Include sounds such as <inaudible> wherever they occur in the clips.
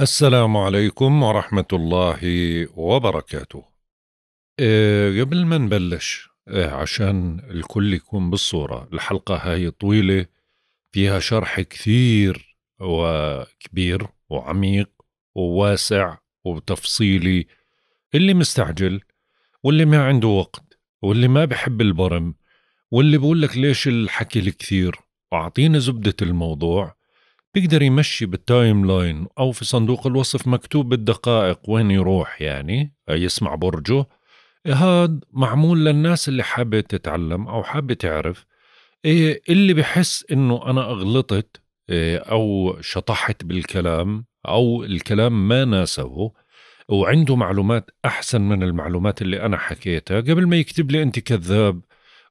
السلام عليكم ورحمة الله وبركاته أه قبل ما نبلش أه عشان الكل يكون بالصورة الحلقة هاي طويلة فيها شرح كثير وكبير وعميق وواسع وتفصيلي اللي مستعجل واللي ما عنده وقت واللي ما بحب البرم واللي بقول لك ليش الحكي الكثير واعطينا زبدة الموضوع بيقدر يمشي بالتايم لاين أو في صندوق الوصف مكتوب بالدقائق وين يروح يعني يسمع برجه هذا معمول للناس اللي حابة تتعلم أو حابة تعرف إيه اللي بحس إنه أنا أغلطت إيه أو شطحت بالكلام أو الكلام ما ناسبه وعنده معلومات أحسن من المعلومات اللي أنا حكيتها قبل ما يكتب لي أنت كذاب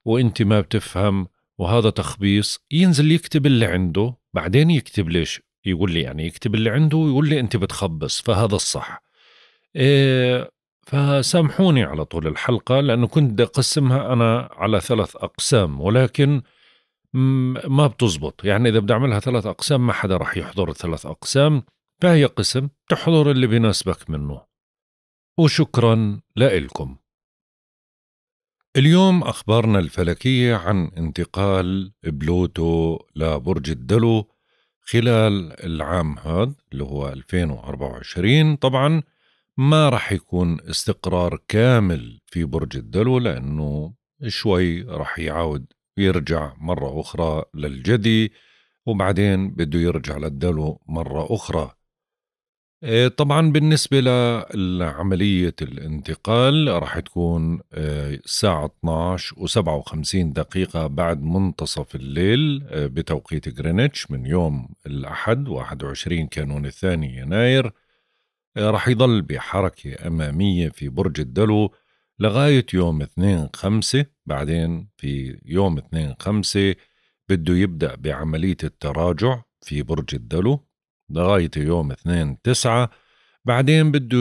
وأنت ما بتفهم وهذا تخبيص ينزل يكتب اللي عنده بعدين يكتب ليش يقول لي يعني يكتب اللي عنده ويقول لي انت بتخبص فهذا الصح إيه فسامحوني على طول الحلقه لانه كنت بدي اقسمها انا على ثلاث اقسام ولكن ما بتزبط يعني اذا بدي اعملها ثلاث اقسام ما حدا راح يحضر الثلاث اقسام فهي قسم تحضر اللي بيناسبك منه وشكرا لكم اليوم أخبارنا الفلكية عن انتقال بلوتو لبرج الدلو خلال العام هذا اللي هو 2024 طبعا ما رح يكون استقرار كامل في برج الدلو لأنه شوي رح يعاود يرجع مرة أخرى للجدي وبعدين بده يرجع للدلو مرة أخرى آه، طبعا بالنسبة لعملية الانتقال راح تكون آه، الساعة 12 و57 دقيقة بعد منتصف الليل آه، بتوقيت غرينتش من يوم الأحد 21 كانون الثاني يناير راح يظل بحركة أمامية في برج الدلو لغاية يوم 2 5 بعدين في يوم 2 5 بده يبدأ بعملية التراجع في برج الدلو لغاية يوم 2 تسعة بعدين بده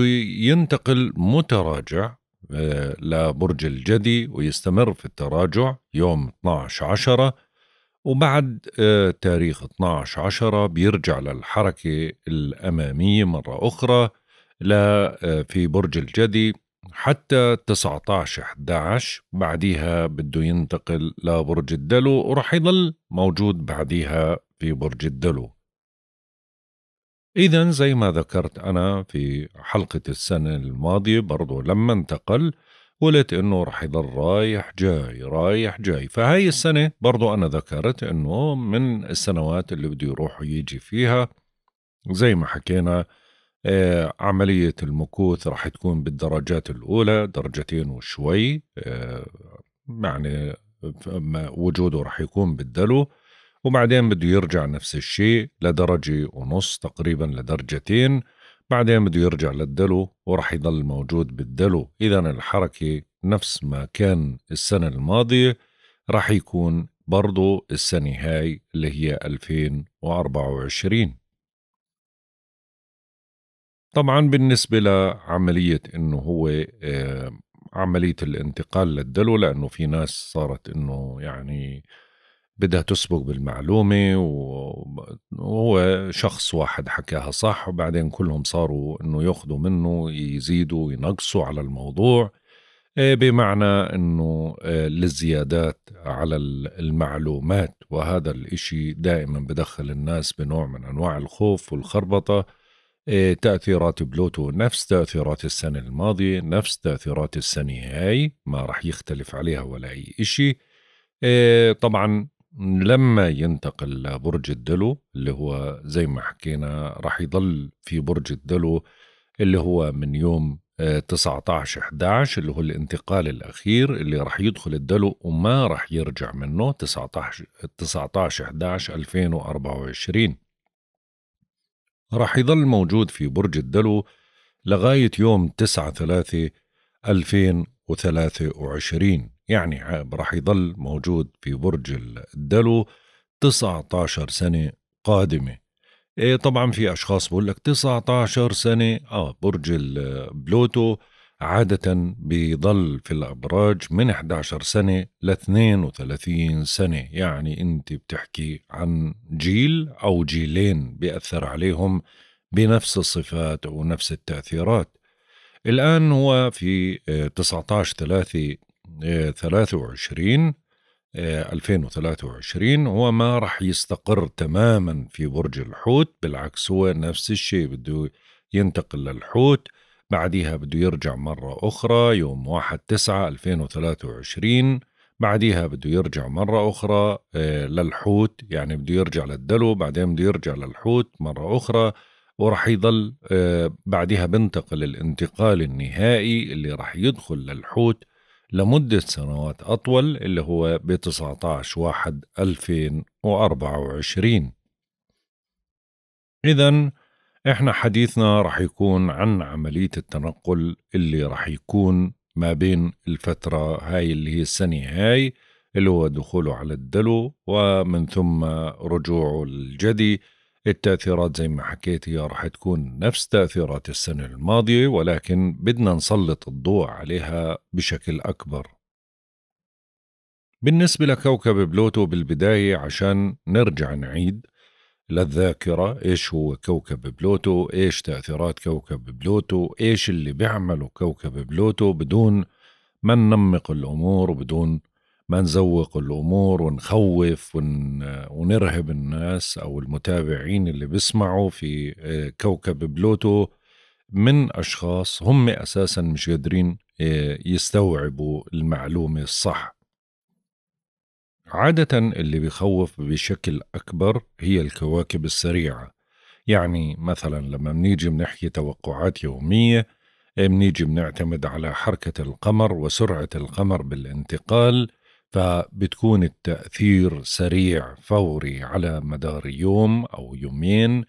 ينتقل متراجع آه، لبرج الجدي ويستمر في التراجع يوم 12 عشرة وبعد آه، تاريخ 12 عشرة بيرجع للحركة الأمامية مرة أخرى آه، في برج الجدي حتى 19 11 بعديها بده ينتقل لبرج الدلو ورح يضل موجود بعديها في برج الدلو إذا زي ما ذكرت أنا في حلقة السنة الماضية برضو لما انتقل قلت إنه رح يضل رايح جاي رايح جاي فهاي السنة برضو أنا ذكرت إنه من السنوات اللي بده يروح ويجي فيها زي ما حكينا آه، عملية المكوث رح تكون بالدرجات الأولى درجتين وشوي آه، يعني وجوده رح يكون بالدلو وبعدين بده يرجع نفس الشيء لدرجة ونص تقريبا لدرجتين بعدين بده يرجع للدلو وراح يضل موجود بالدلو إذا الحركة نفس ما كان السنة الماضية راح يكون برضو السنة هاي اللي هي 2024 طبعا بالنسبة لعملية انه هو آه، عملية الانتقال للدلو لانه في ناس صارت انه يعني بدها تسبق بالمعلومة وهو شخص واحد حكاها صح وبعدين كلهم صاروا انه ياخذوا منه يزيدوا ينقصوا على الموضوع آه، بمعنى انه آه، للزيادات على المعلومات وهذا الاشي دائما بدخل الناس بنوع من انواع الخوف والخربطة آه، تأثيرات بلوتو نفس تأثيرات السنة الماضية نفس تأثيرات السنة هاي ما رح يختلف عليها ولا أي إشي طبعا لما ينتقل لبرج الدلو اللي هو زي ما حكينا راح يضل في برج الدلو اللي هو من يوم 19 آه، 11 اللي هو الانتقال الاخير اللي راح يدخل الدلو وما راح يرجع منه 19 19 11 2024 راح يضل موجود في برج الدلو لغايه يوم 9 3 2023 يعني راح يضل موجود في برج الدلو 19 سنة قادمة إيه طبعا في أشخاص بقول لك 19 سنة آه برج البلوتو عادة بيضل في الأبراج من 11 سنة ل 32 سنة يعني أنت بتحكي عن جيل أو جيلين بيأثر عليهم بنفس الصفات ونفس التأثيرات الآن هو في 19 آه، 3 23 آه، 2023 آه، هو ما راح يستقر تماما في برج الحوت بالعكس هو نفس الشيء بده ينتقل للحوت بعدها بده يرجع مرة أخرى يوم 1 9 2023 بعديها بده يرجع مرة أخرى آه، للحوت يعني بده يرجع للدلو بعدين بده يرجع للحوت مرة أخرى وراح يضل بعدها بنتقل الانتقال النهائي اللي راح يدخل للحوت لمدة سنوات أطول اللي هو ب 19 واحد 2024 إذا إحنا حديثنا رح يكون عن عملية التنقل اللي رح يكون ما بين الفترة هاي اللي هي السنة هاي اللي هو دخوله على الدلو ومن ثم رجوعه للجدي التأثيرات زي ما حكيت هي راح تكون نفس تأثيرات السنة الماضية ولكن بدنا نسلط الضوء عليها بشكل أكبر بالنسبة لكوكب بلوتو بالبداية عشان نرجع نعيد للذاكرة إيش هو كوكب بلوتو إيش تأثيرات كوكب بلوتو إيش اللي بيعمله كوكب بلوتو بدون ما ننمق الأمور وبدون ما نزوق الامور ونخوف ون... ونرهب الناس او المتابعين اللي بيسمعوا في آه، كوكب بلوتو من اشخاص هم اساسا مش قادرين آه، يستوعبوا المعلومه الصح عادة اللي بيخوف بشكل أكبر هي الكواكب السريعة يعني مثلا لما بنيجي بنحكي توقعات يومية آه، بنيجي بنعتمد على حركة القمر وسرعة القمر بالانتقال فبتكون التأثير سريع فوري على مدار يوم أو يومين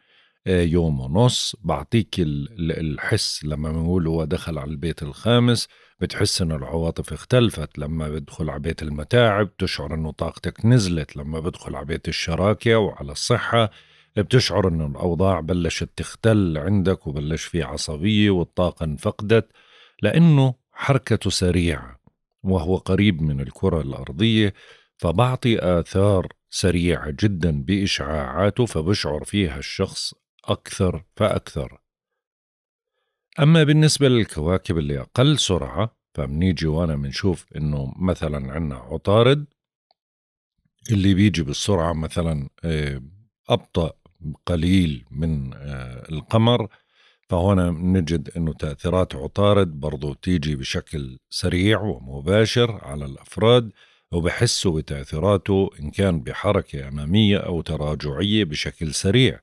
آه، يوم ونص بعطيك الحس لما بنقول هو دخل على البيت الخامس بتحس انه العواطف اختلفت لما بدخل على بيت المتاعب تشعر انه طاقتك نزلت لما بدخل على بيت الشراكة وعلى الصحة بتشعر انه الاوضاع بلشت تختل عندك وبلش في عصبية والطاقة انفقدت لانه حركته سريعة وهو قريب من الكرة الأرضية فبعطي آثار سريعة جدا بإشعاعاته فبشعر فيها الشخص أكثر فأكثر أما بالنسبة للكواكب اللي أقل سرعة فبنيجي وأنا بنشوف إنه مثلا عنا عطارد اللي بيجي بالسرعة مثلا آه، أبطأ قليل من آه، القمر فهنا نجد أنه تأثيرات عطارد برضو تيجي بشكل سريع ومباشر على الأفراد وبحسوا بتأثيراته إن كان بحركة أمامية أو تراجعية بشكل سريع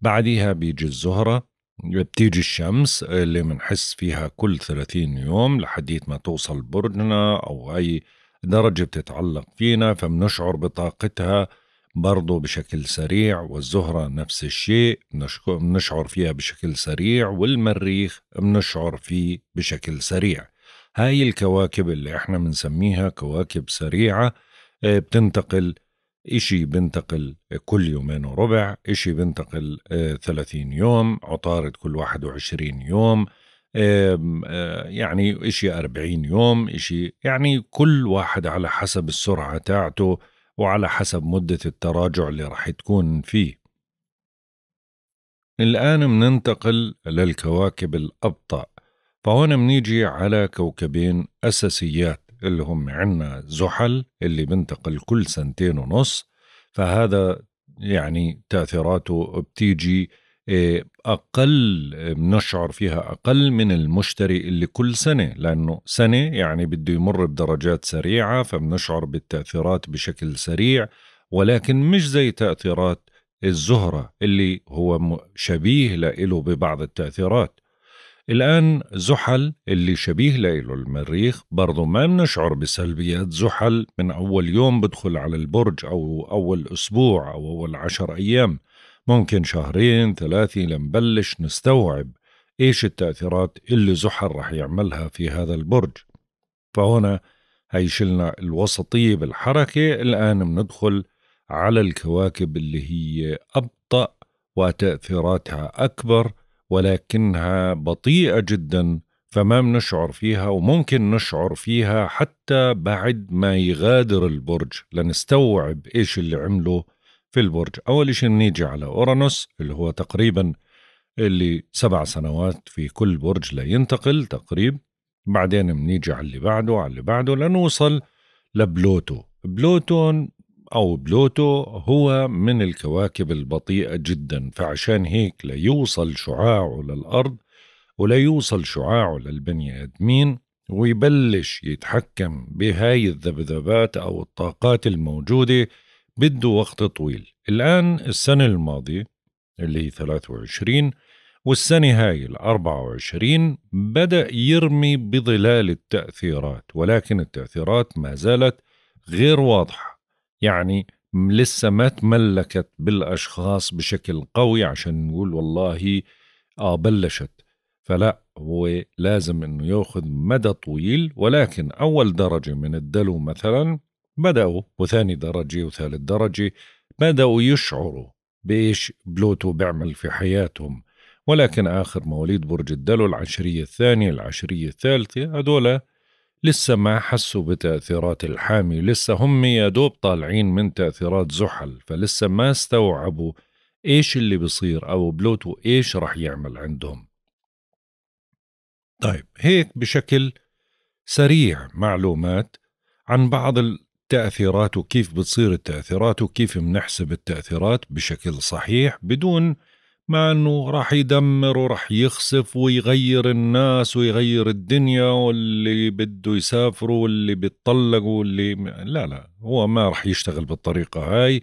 بعدها بيجي الزهرة بتيجي الشمس اللي بنحس فيها كل 30 يوم لحديت ما توصل برجنا أو أي درجة بتتعلق فينا فبنشعر بطاقتها برضو بشكل سريع والزهرة نفس الشيء بنشعر فيها بشكل سريع والمريخ بنشعر فيه بشكل سريع هاي الكواكب اللي احنا بنسميها كواكب سريعة آه، بتنتقل إشي بنتقل كل يومين وربع إشي بنتقل 30 آه، يوم عطارد كل 21 يوم آه، يعني إشي 40 يوم إشي يعني كل واحد على حسب السرعة تاعته وعلى حسب مدة التراجع اللي راح تكون فيه الآن مننتقل للكواكب الأبطأ فهون منيجي على كوكبين أساسيات اللي هم عنا زحل اللي بنتقل كل سنتين ونص فهذا يعني تأثيراته بتيجي آه، أقل بنشعر آه، فيها أقل من المشتري اللي كل سنة لأنه سنة يعني بده يمر بدرجات سريعة فبنشعر بالتأثيرات بشكل سريع ولكن مش زي تأثيرات الزهرة اللي هو شبيه لإله ببعض التأثيرات الآن زحل اللي شبيه لإله المريخ برضو ما بنشعر بسلبيات زحل من أول يوم بدخل على البرج أو أول أسبوع أو أول عشر أيام ممكن شهرين ثلاثة لنبلش نستوعب إيش التأثيرات اللي زحل رح يعملها في هذا البرج فهنا هيشلنا الوسطية بالحركة الآن بندخل على الكواكب اللي هي أبطأ وتأثيراتها أكبر ولكنها بطيئة جدا فما بنشعر فيها وممكن نشعر فيها حتى بعد ما يغادر البرج لنستوعب ايش اللي عمله في البرج أول شيء بنيجي على أورانوس اللي هو تقريبا اللي سبع سنوات في كل برج لينتقل تقريب بعدين بنيجي على اللي بعده على اللي بعده لنوصل لبلوتو بلوتون أو بلوتو هو من الكواكب البطيئة جدا فعشان هيك ليوصل شعاعه للأرض ولا يوصل شعاعه للبني آدمين ويبلش يتحكم بهاي الذبذبات أو الطاقات الموجودة بده وقت طويل الآن السنة الماضية اللي هي 23 والسنة هاي ال 24 بدأ يرمي بظلال التأثيرات ولكن التأثيرات ما زالت غير واضحة يعني لسه ما تملكت بالأشخاص بشكل قوي عشان نقول والله آه بلشت فلا هو لازم انه ياخذ مدى طويل ولكن اول درجه من الدلو مثلا بدأوا وثاني درجة وثالث درجة بدأوا يشعروا بإيش بلوتو بيعمل في حياتهم ولكن آخر مواليد برج الدلو العشرية الثانية العشرية الثالثة هدول لسه ما حسوا بتأثيرات الحامي لسه هم يا دوب طالعين من تأثيرات زحل فلسه ما استوعبوا إيش اللي بصير أو بلوتو إيش رح يعمل عندهم طيب هيك بشكل سريع معلومات عن بعض تأثيرات وكيف بتصير التأثيرات وكيف بنحسب التأثيرات بشكل صحيح بدون ما انه راح يدمر وراح يخسف ويغير الناس ويغير الدنيا واللي بده يسافر واللي بيتطلق واللي لا لا هو ما راح يشتغل بالطريقه هاي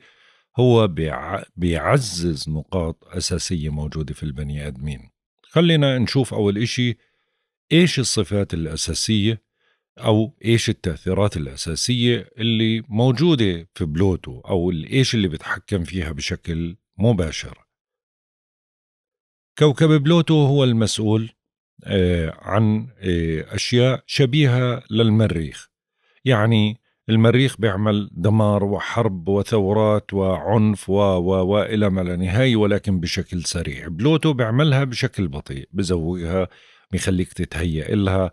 هو بيعزز نقاط اساسيه موجوده في البني ادمين خلينا نشوف اول اشي ايش الصفات الاساسيه او ايش التاثيرات الاساسيه اللي موجوده في بلوتو او ايش اللي بتحكم فيها بشكل مباشر كوكب بلوتو هو المسؤول آه، عن آه، اشياء شبيهه للمريخ يعني المريخ بيعمل دمار وحرب وثورات وعنف و و والى ما لا نهايه ولكن بشكل سريع بلوتو بيعملها بشكل بطيء بزوقها بيخليك تتهيأ لها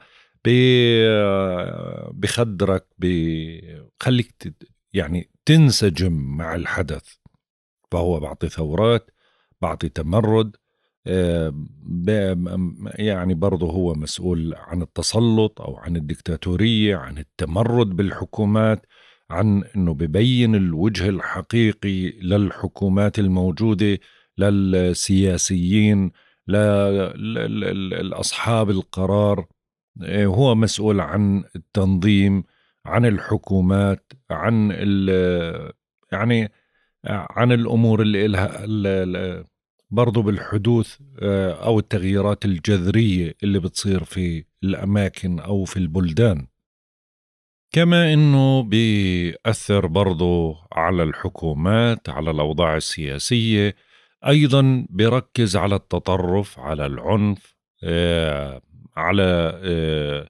بخدرك بخليك يعني تنسجم مع الحدث فهو بعطي ثورات بعطي تمرد آه، يعني برضه هو مسؤول عن التسلط او عن الدكتاتوريه عن التمرد بالحكومات عن انه ببين الوجه الحقيقي للحكومات الموجوده للسياسيين لاصحاب القرار إيه، هو مسؤول عن التنظيم عن الحكومات عن يعني عن الامور اللي لها برضو بالحدوث آه، او التغييرات الجذريه اللي بتصير في الاماكن او في البلدان كما انه بيأثر برضو على الحكومات على الاوضاع السياسيه ايضا بركز على التطرف على العنف آه، على آه،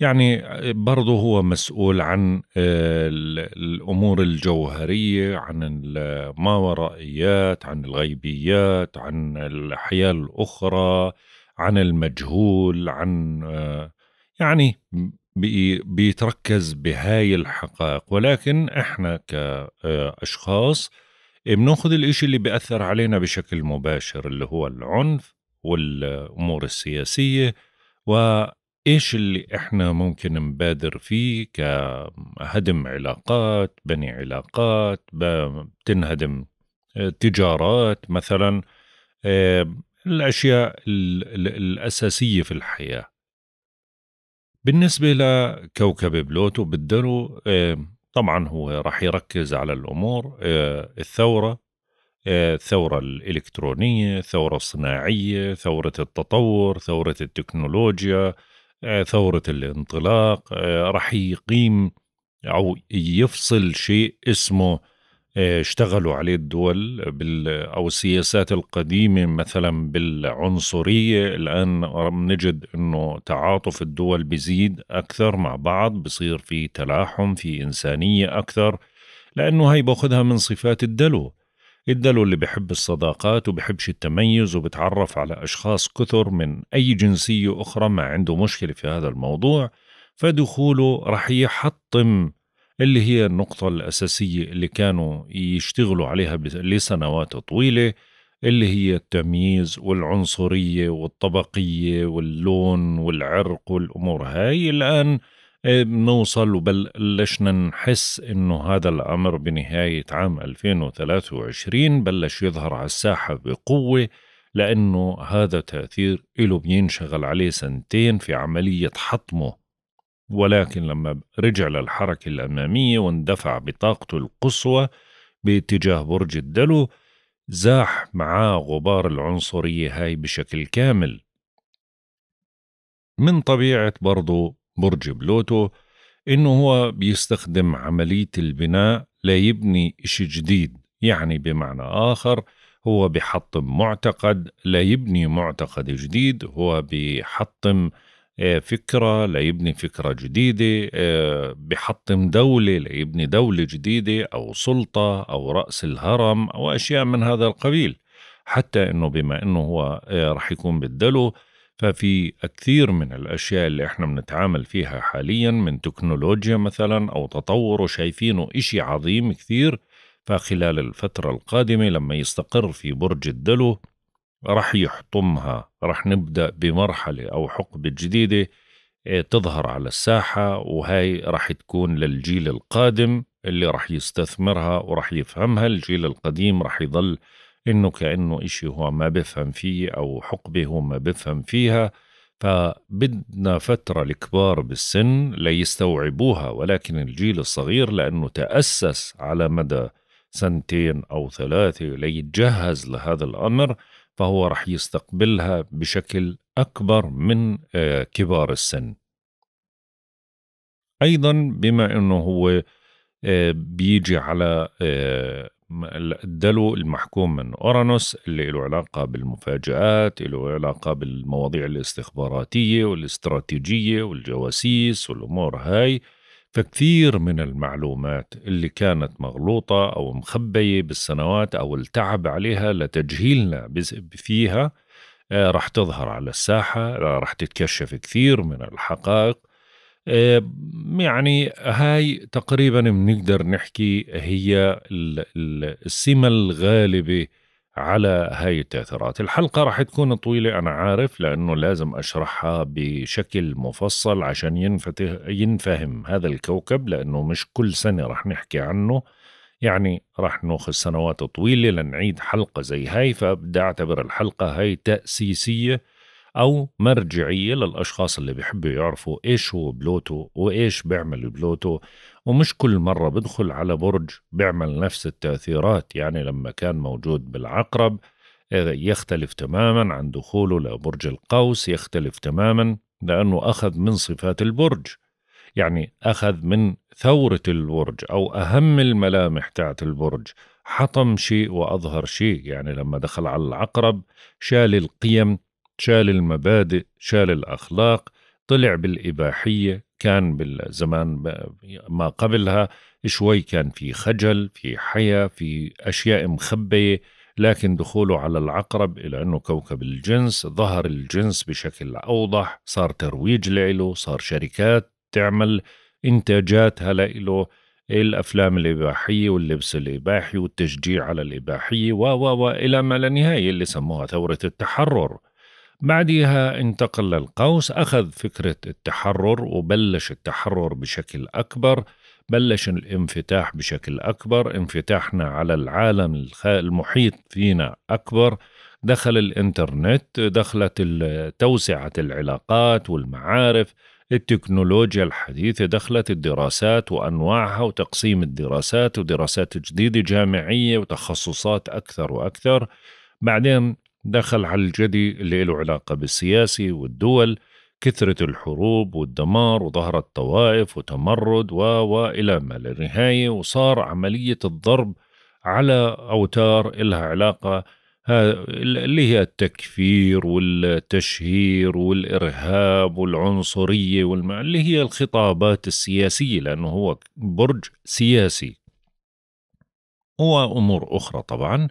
يعني آه، برضه هو مسؤول عن آه، الامور الجوهريه عن الماورائيات عن الغيبيات عن الاحياء الاخرى عن المجهول عن يعني بيتركز بهاي الحقائق ولكن احنا كاشخاص بناخذ الإشي اللي بيأثر علينا بشكل مباشر اللي هو العنف والامور السياسيه وايش اللي احنا ممكن نبادر فيه كهدم علاقات بني علاقات بتنهدم آه، تجارات مثلا آه، الاشياء الاساسيه في الحياه بالنسبه لكوكب بلوتو بالدرو آه، طبعا هو راح يركز على الامور الثوره الثورة الإلكترونية الثورة الصناعية ثورة التطور ثورة التكنولوجيا ثورة الانطلاق رح يقيم أو يفصل شيء اسمه اشتغلوا عليه الدول بال أو السياسات القديمة مثلا بالعنصرية الآن نجد أنه تعاطف الدول بيزيد أكثر مع بعض بصير في تلاحم في إنسانية أكثر لأنه هي باخذها من صفات الدلو الدلو اللي بحب الصداقات وبحبش التميز وبتعرف على أشخاص كثر من أي جنسية أخرى ما عنده مشكلة في هذا الموضوع فدخوله رح يحطم اللي هي النقطة الأساسية اللي كانوا يشتغلوا عليها لسنوات طويلة اللي هي التمييز والعنصرية والطبقية واللون والعرق والأمور هاي الآن بنوصل إيه، وبلشنا نحس انه هذا الامر بنهايه عام 2023 بلش يظهر على الساحه بقوه لانه هذا تاثير له بينشغل عليه سنتين في عمليه حطمه ولكن لما رجع للحركه الاماميه واندفع بطاقته القصوى باتجاه برج الدلو زاح معاه غبار العنصريه هاي بشكل كامل من طبيعه برضو برج بلوتو إنه هو بيستخدم عملية البناء ليبني إشي جديد يعني بمعنى آخر هو بيحطم معتقد ليبني معتقد جديد هو بيحطم آه، فكرة ليبني فكرة جديدة آه، بيحطم دولة ليبني دولة جديدة أو سلطة أو رأس الهرم أو أشياء من هذا القبيل حتى أنه بما أنه هو آه، رح يكون بالدلو ففي كثير من الأشياء اللي إحنا بنتعامل فيها حاليا من تكنولوجيا مثلا أو تطور شايفينه إشي عظيم كثير فخلال الفترة القادمة لما يستقر في برج الدلو رح يحطمها رح نبدأ بمرحلة أو حقبة جديدة إيه، تظهر على الساحة وهي رح تكون للجيل القادم اللي رح يستثمرها ورح يفهمها الجيل القديم رح يظل انه كانه إشي هو ما بفهم فيه او حقبه هو ما بفهم فيها فبدنا فتره الكبار بالسن ليستوعبوها ولكن الجيل الصغير لانه تاسس على مدى سنتين او ثلاثه ليتجهز لهذا الامر فهو رح يستقبلها بشكل اكبر من آه، كبار السن ايضا بما انه هو آه، بيجي على آه، ادلوا المحكوم من اورانوس اللي له علاقه بالمفاجات له علاقه بالمواضيع الاستخباراتيه والاستراتيجيه والجواسيس والامور هاي فكثير من المعلومات اللي كانت مغلوطه او مخبيه بالسنوات او التعب عليها لتجهيلنا فيها آه، رح تظهر على الساحه رح تتكشف كثير من الحقائق آه، يعني هاي تقريبا بنقدر نحكي هي السمة الغالبة على هاي التأثيرات الحلقة راح تكون طويلة أنا عارف لأنه لازم أشرحها بشكل مفصل عشان ينفته ينفهم هذا الكوكب لأنه مش كل سنة راح نحكي عنه يعني راح ناخذ سنوات طويلة لنعيد حلقة زي هاي فبدي أعتبر الحلقة هاي تأسيسية أو مرجعية للأشخاص اللي بيحبوا يعرفوا إيش هو بلوتو وإيش بيعمل بلوتو ومش كل مرة بدخل على برج بيعمل نفس التأثيرات يعني لما كان موجود بالعقرب يختلف تماما عن دخوله لبرج القوس يختلف تماما لأنه أخذ من صفات البرج يعني أخذ من ثورة البرج أو أهم الملامح تاعت البرج حطم شيء وأظهر شيء يعني لما دخل على العقرب شال القيم شال المبادئ شال الأخلاق طلع بالإباحية كان بالزمان ما قبلها شوي كان في خجل في حياة في أشياء مخبية لكن دخوله على العقرب إلى أنه كوكب الجنس ظهر الجنس بشكل أوضح صار ترويج لإله صار شركات تعمل إنتاجاتها إله الأفلام الإباحية واللبس الإباحي والتشجيع على الإباحية و و إلى ما لا نهاية اللي سموها ثورة التحرر بعدها انتقل للقوس أخذ فكرة التحرر وبلش التحرر بشكل أكبر بلش الانفتاح بشكل أكبر انفتاحنا على العالم المحيط فينا أكبر دخل الإنترنت دخلت توسعة العلاقات والمعارف التكنولوجيا الحديثة دخلت الدراسات وأنواعها وتقسيم الدراسات ودراسات جديدة جامعية وتخصصات أكثر وأكثر بعدين دخل على الجدي اللي له علاقة بالسياسي والدول كثرة الحروب والدمار وظهرت طوائف وتمرد و وإلى ما لا نهاية وصار عملية الضرب على أوتار إلها علاقة اللي هي التكفير والتشهير والإرهاب والعنصرية والم... اللي هي الخطابات السياسية لأنه هو برج سياسي وأمور أخرى طبعاً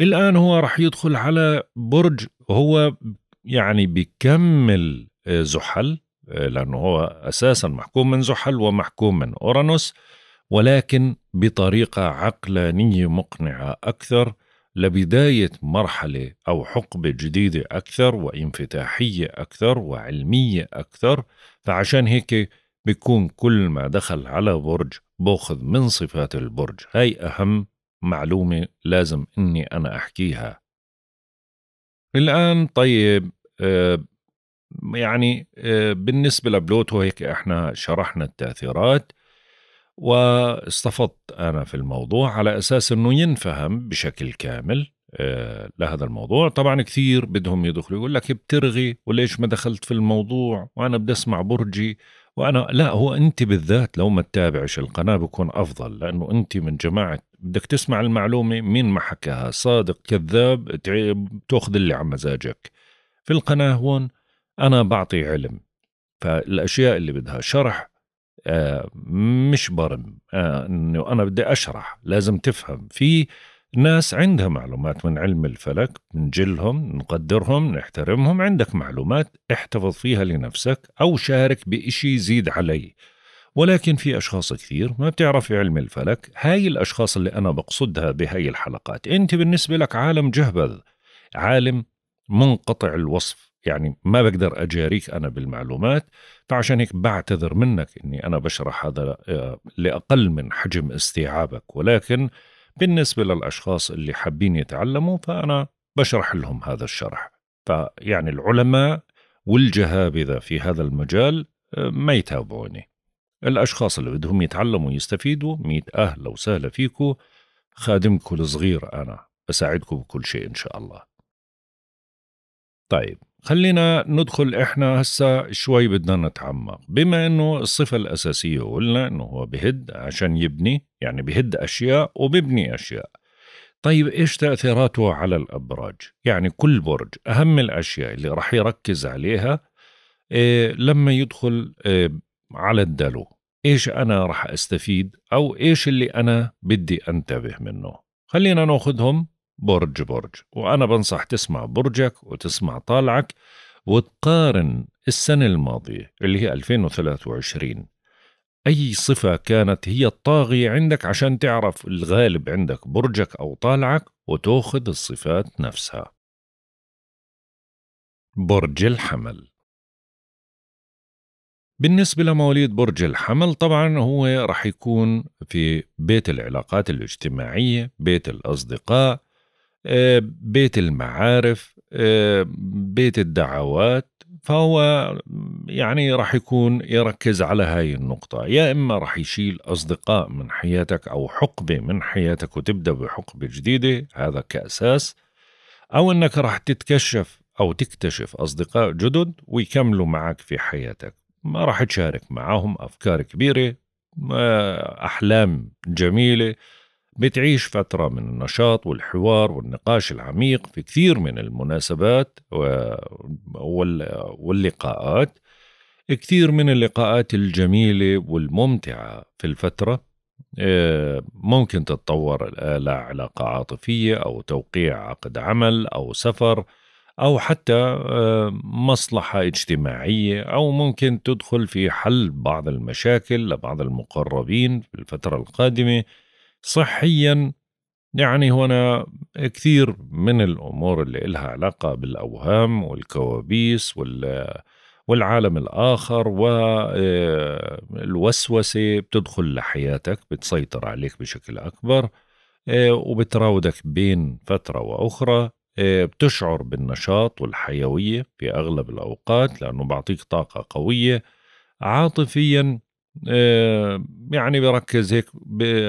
الآن هو راح يدخل على برج هو يعني بيكمل آه، زحل آه، لأنه هو أساسا محكوم من زحل ومحكوم من أورانوس ولكن بطريقة عقلانية مقنعة أكثر لبداية مرحلة أو حقبة جديدة أكثر وانفتاحية أكثر وعلمية أكثر فعشان هيك بيكون كل ما دخل على برج باخذ من صفات البرج هاي أهم معلومة لازم إني أنا أحكيها الآن طيب آه، يعني آه، بالنسبة لبلوتو هيك إحنا شرحنا التأثيرات واستفضت أنا في الموضوع على أساس أنه ينفهم بشكل كامل آه، لهذا الموضوع طبعا كثير بدهم يدخلوا يقول لك بترغي وليش ما دخلت في الموضوع وأنا بدي أسمع برجي وانا لا هو انت بالذات لو ما تتابعش القناه بكون افضل لانه انت من جماعه بدك تسمع المعلومه مين ما حكاها صادق كذاب تاخذ اللي على مزاجك في القناه هون انا بعطي علم فالاشياء اللي بدها شرح آه مش برم آه انه انا بدي اشرح لازم تفهم في ناس عندها معلومات من علم الفلك بنجلهم نقدرهم نحترمهم عندك معلومات احتفظ فيها لنفسك أو شارك بإشي يزيد علي ولكن في أشخاص كثير ما بتعرف علم الفلك هاي الأشخاص اللي أنا بقصدها بهاي الحلقات أنت بالنسبة لك عالم جهبذ عالم منقطع الوصف يعني ما بقدر أجاريك أنا بالمعلومات فعشان هيك بعتذر منك أني أنا بشرح هذا آه، لأقل من حجم استيعابك ولكن بالنسبة للأشخاص اللي حابين يتعلموا فأنا بشرح لهم هذا الشرح فيعني العلماء والجهابذة في هذا المجال آه، ما يتابعوني الأشخاص اللي بدهم يتعلموا يستفيدوا ميت أهلا وسهلا فيكم خادمكم الصغير أنا بساعدكم بكل شيء إن شاء الله طيب خلينا ندخل احنا هسا شوي بدنا نتعمق بما انه الصفة الأساسية قلنا انه هو بهد عشان يبني يعني بهد أشياء وببني أشياء طيب ايش تأثيراته على الأبراج يعني كل برج أهم الأشياء اللي راح يركز عليها إيه لما يدخل إيه على الدلو ايش أنا راح أستفيد أو ايش اللي أنا بدي أنتبه منه خلينا ناخذهم برج برج وأنا بنصح تسمع برجك وتسمع طالعك وتقارن السنة الماضية اللي هي 2023 أي صفة كانت هي الطاغية عندك عشان تعرف الغالب عندك برجك أو طالعك وتأخذ الصفات نفسها برج الحمل بالنسبة لمواليد برج الحمل طبعا هو رح يكون في بيت العلاقات الاجتماعية بيت الأصدقاء آه، بيت المعارف آه، بيت الدعوات فهو يعني راح يكون يركز على هاي النقطة يا إما راح يشيل أصدقاء من حياتك أو حقبة من حياتك وتبدأ بحقبة جديدة هذا كأساس أو أنك راح تتكشف أو تكتشف أصدقاء جدد ويكملوا معك في حياتك ما راح تشارك معهم أفكار كبيرة آه، أحلام جميلة بتعيش فترة من النشاط والحوار والنقاش العميق في كثير من المناسبات واللقاءات كثير من اللقاءات الجميلة والممتعة في الفترة آه، ممكن تتطور علاقة عاطفية أو توقيع عقد عمل أو سفر أو حتى آه، مصلحة اجتماعية أو ممكن تدخل في حل بعض المشاكل لبعض المقربين في الفترة القادمة صحيا يعني هنا كثير من الأمور اللي إلها علاقة بالأوهام والكوابيس وال والعالم الآخر والوسوسة آه، بتدخل لحياتك بتسيطر عليك بشكل أكبر آه، وبتراودك بين فترة وأخرى آه، بتشعر بالنشاط والحيوية في أغلب الأوقات لأنه بعطيك طاقة قوية عاطفيا آه، يعني بركز هيك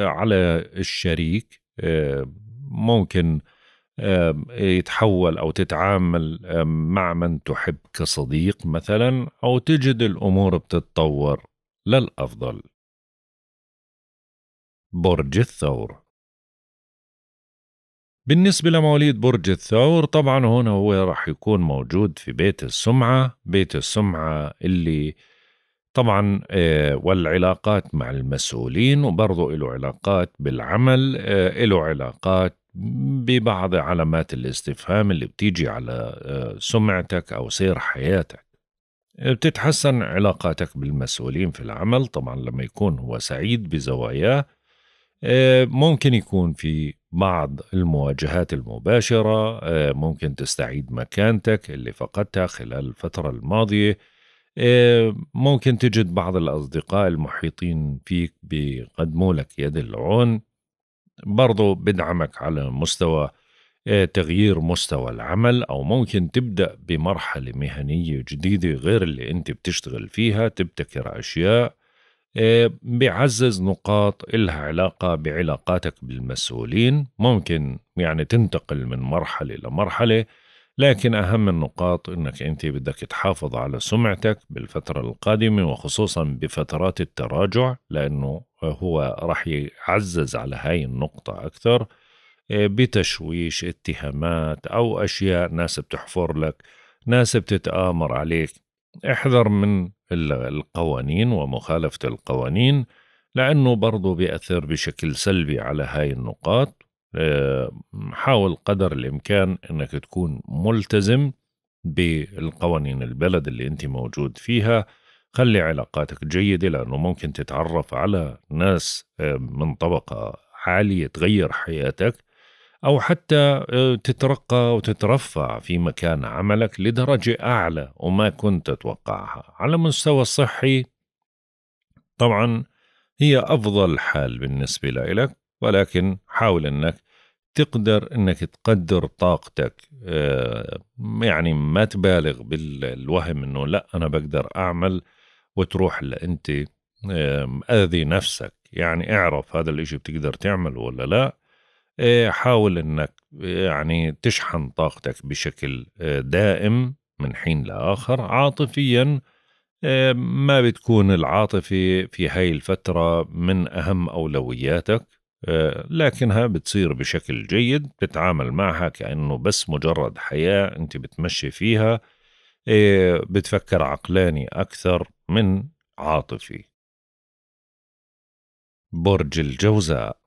على الشريك آه، ممكن آه، يتحول او تتعامل مع من تحب كصديق مثلا او تجد الامور بتتطور للافضل برج الثور بالنسبة لمواليد برج الثور طبعا هنا هو راح يكون موجود في بيت السمعة بيت السمعة اللي طبعا آه، والعلاقات مع المسؤولين وبرضه له علاقات بالعمل له آه، علاقات ببعض علامات الاستفهام اللي بتيجي على آه، سمعتك أو سير حياتك بتتحسن علاقاتك بالمسؤولين في العمل طبعا لما يكون هو سعيد بزواياه ممكن يكون في بعض المواجهات المباشرة ممكن تستعيد مكانتك اللي فقدتها خلال الفترة الماضية إيه، ممكن تجد بعض الأصدقاء المحيطين فيك بيقدموا لك يد العون برضو بدعمك على مستوى إيه، تغيير مستوى العمل أو ممكن تبدأ بمرحلة مهنية جديدة غير اللي أنت بتشتغل فيها تبتكر أشياء إيه، بيعزز نقاط إلها علاقة بعلاقاتك بالمسؤولين ممكن يعني تنتقل من مرحلة لمرحلة لكن أهم النقاط أنك أنت بدك تحافظ على سمعتك بالفترة القادمة وخصوصا بفترات التراجع لأنه هو رح يعزز على هاي النقطة أكثر آه، بتشويش اتهامات أو أشياء ناس بتحفر لك ناس بتتآمر عليك احذر من القوانين ومخالفة القوانين لأنه برضو بيأثر بشكل سلبي على هاي النقاط آه، حاول قدر الإمكان أنك تكون ملتزم بالقوانين البلد اللي أنت موجود فيها خلي علاقاتك جيدة لأنه ممكن تتعرف على ناس آه، من طبقة عالية تغير حياتك أو حتى آه، تترقى وتترفع في مكان عملك لدرجة أعلى وما كنت تتوقعها على المستوى الصحي طبعا هي أفضل حال بالنسبة لك ولكن حاول انك تقدر انك تقدر طاقتك آه، يعني ما تبالغ بالوهم انه لا انا بقدر اعمل وتروح لانت اذي نفسك يعني اعرف هذا الاشي بتقدر تعمله ولا لا آه، حاول انك يعني تشحن طاقتك بشكل آه، دائم من حين لاخر عاطفيا ما بتكون العاطفة في هاي الفترة من أهم أولوياتك آه، لكنها بتصير بشكل جيد بتتعامل معها كأنه بس مجرد حياة أنت بتمشي فيها آه، بتفكر عقلاني أكثر من عاطفي برج الجوزاء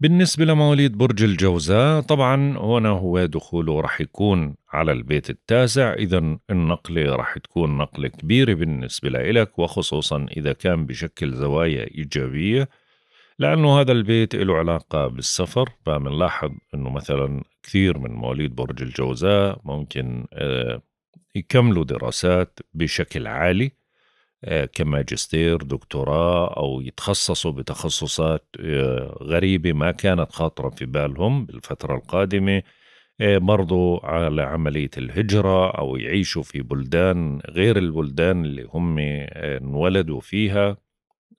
بالنسبة لمواليد برج الجوزاء طبعا هنا هو دخوله رح يكون على البيت التاسع إذا النقلة رح تكون نقلة كبيرة بالنسبة لإلك وخصوصا إذا كان بشكل زوايا إيجابية لأنه هذا البيت له علاقة بالسفر فبنلاحظ أنه مثلا كثير من مواليد برج الجوزاء ممكن آه، يكملوا دراسات بشكل عالي آه، كماجستير دكتوراه أو يتخصصوا بتخصصات آه، غريبة ما كانت خاطرة في بالهم بالفترة القادمة برضو على عملية الهجرة أو يعيشوا في بلدان غير البلدان اللي هم انولدوا فيها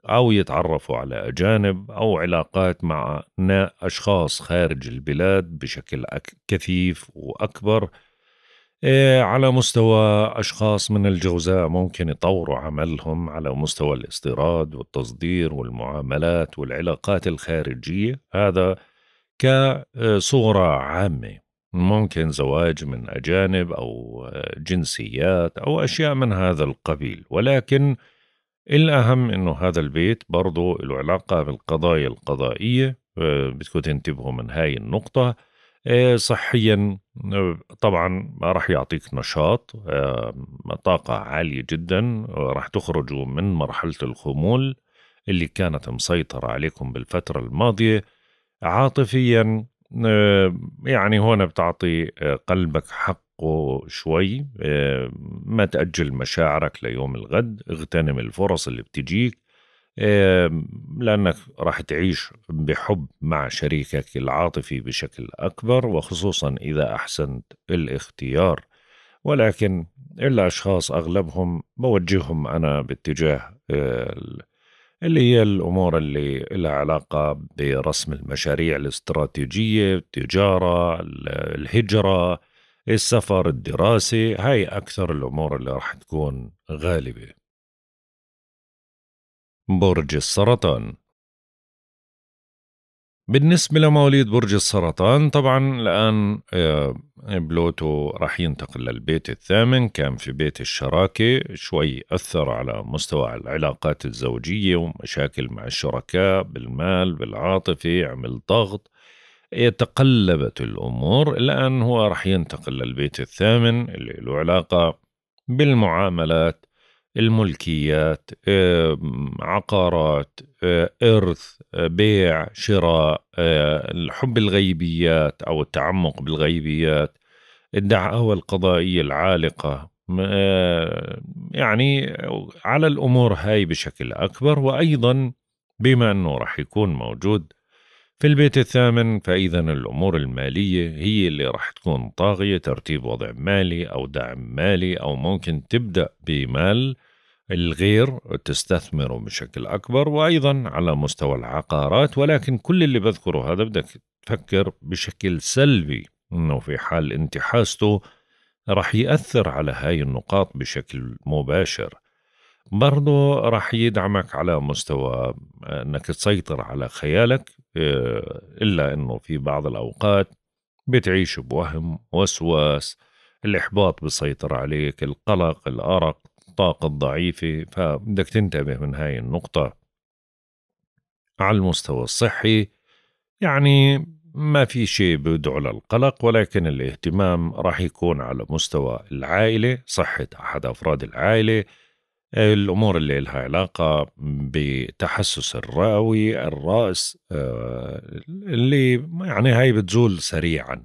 أو يتعرفوا على أجانب أو علاقات مع أشخاص خارج البلاد بشكل كثيف وأكبر إيه، على مستوى أشخاص من الجوزاء ممكن يطوروا عملهم على مستوى الاستيراد والتصدير والمعاملات والعلاقات الخارجية هذا كصورة عامة ممكن زواج من أجانب أو آه، جنسيات أو أشياء من هذا القبيل ولكن الأهم إنه هذا البيت برضه له علاقة بالقضايا القضائية آه، بدكم تنتبهوا من هاي النقطة آه، صحيا آه، طبعا راح يعطيك نشاط طاقة عالية جدا راح تخرجوا من مرحلة الخمول اللي كانت مسيطرة عليكم بالفترة الماضية عاطفيا يعني هون بتعطي قلبك حق حقه شوي آه، ما تأجل مشاعرك ليوم الغد اغتنم الفرص اللي بتجيك لأنك راح تعيش بحب مع شريكك العاطفي بشكل أكبر وخصوصا إذا أحسنت الاختيار ولكن الأشخاص أغلبهم بوجههم أنا باتجاه آه، اللي هي الأمور اللي لها علاقة برسم المشاريع الاستراتيجية التجارة الهجرة السفر الدراسة هاي أكثر الأمور اللي راح تكون غالبة برج السرطان بالنسبة لمواليد برج السرطان طبعا الآن آه، بلوتو راح ينتقل للبيت الثامن كان في بيت الشراكة شوي أثر على مستوى العلاقات الزوجية ومشاكل مع الشركاء بالمال بالعاطفة عمل ضغط تقلبت الأمور الآن هو راح ينتقل للبيت الثامن اللي له علاقة بالمعاملات الملكيات عقارات آه، إرث آه، بيع شراء آه، الحب الغيبيات أو التعمق بالغيبيات الدعاوى القضائية العالقة يعني على الأمور هاي بشكل أكبر وأيضا بما أنه راح يكون موجود في البيت الثامن فإذا الأمور المالية هي اللي راح تكون طاغية ترتيب وضع مالي أو دعم مالي أو ممكن تبدأ بمال الغير تستثمره بشكل أكبر وأيضا على مستوى العقارات ولكن كل اللي بذكره هذا بدك تفكر بشكل سلبي أنه في حال انتحاسته راح يأثر على هاي النقاط بشكل مباشر برضه راح يدعمك على مستوى انك تسيطر على خيالك آه، الا انه في بعض الاوقات بتعيش بوهم وسواس الاحباط بيسيطر عليك القلق الارق الطاقه الضعيفه فبدك تنتبه من هاي النقطه على المستوى الصحي يعني ما في شيء بيدعو للقلق ولكن الاهتمام راح يكون على مستوى العائله صحه احد افراد العائله الأمور اللي لها علاقة بتحسس الراوي الرأس آه، اللي يعني هاي بتزول سريعا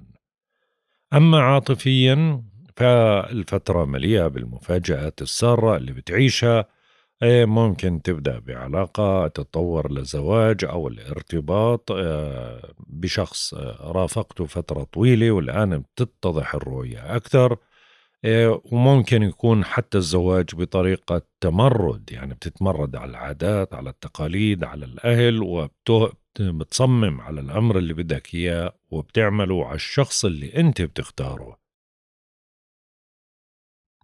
أما عاطفيا فالفترة مليئة بالمفاجآت السارة اللي بتعيشها آه، ممكن تبدأ بعلاقة تتطور لزواج أو الارتباط آه، بشخص رافقته فترة طويلة والآن بتتضح الرؤية أكثر إيه، وممكن يكون حتى الزواج بطريقة تمرد يعني بتتمرد على العادات على التقاليد على الأهل وبتصمم على الأمر اللي بدك إياه وبتعمله على الشخص اللي أنت بتختاره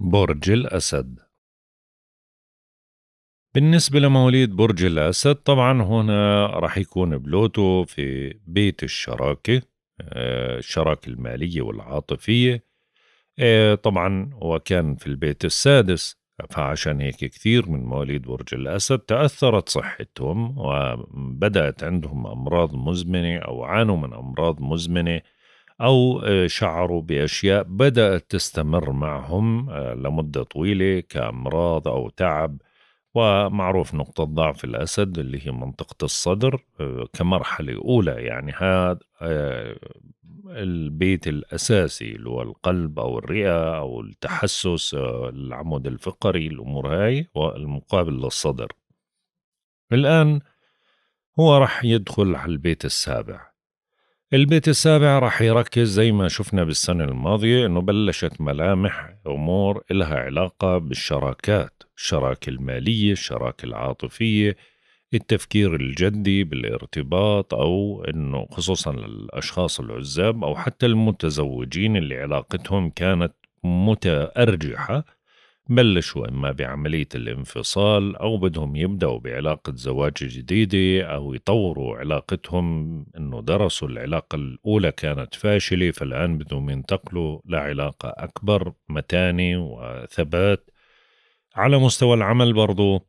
برج الأسد بالنسبة لمواليد برج الأسد طبعا هنا راح يكون بلوتو في بيت الشراكة آه، الشراكة المالية والعاطفية إيه، طبعا وكان في البيت السادس فعشان هيك كثير من مواليد برج الأسد تأثرت صحتهم وبدأت عندهم أمراض مزمنة أو عانوا من أمراض مزمنة أو شعروا بأشياء بدأت تستمر معهم آه، لمدة طويلة كأمراض أو تعب ومعروف نقطة ضعف الأسد اللي هي منطقة الصدر آه، كمرحلة أولى يعني هذا آه، البيت الأساسي اللي هو القلب أو الرئة أو التحسس آه، العمود الفقري الأمور هاي والمقابل للصدر الآن هو راح يدخل على البيت السابع البيت السابع راح يركز زي ما شفنا بالسنة الماضية أنه بلشت ملامح أمور إلها علاقة بالشراكات الشراكة المالية الشراكة العاطفية التفكير الجدي بالارتباط أو أنه خصوصا للأشخاص العزاب أو حتى المتزوجين اللي علاقتهم كانت متأرجحة بلشوا إما بعملية الانفصال أو بدهم يبدأوا بعلاقة زواج جديدة أو يطوروا علاقتهم إنه درسوا العلاقة الأولى كانت فاشلة فالآن بدهم ينتقلوا لعلاقة أكبر متانة وثبات على مستوى العمل برضو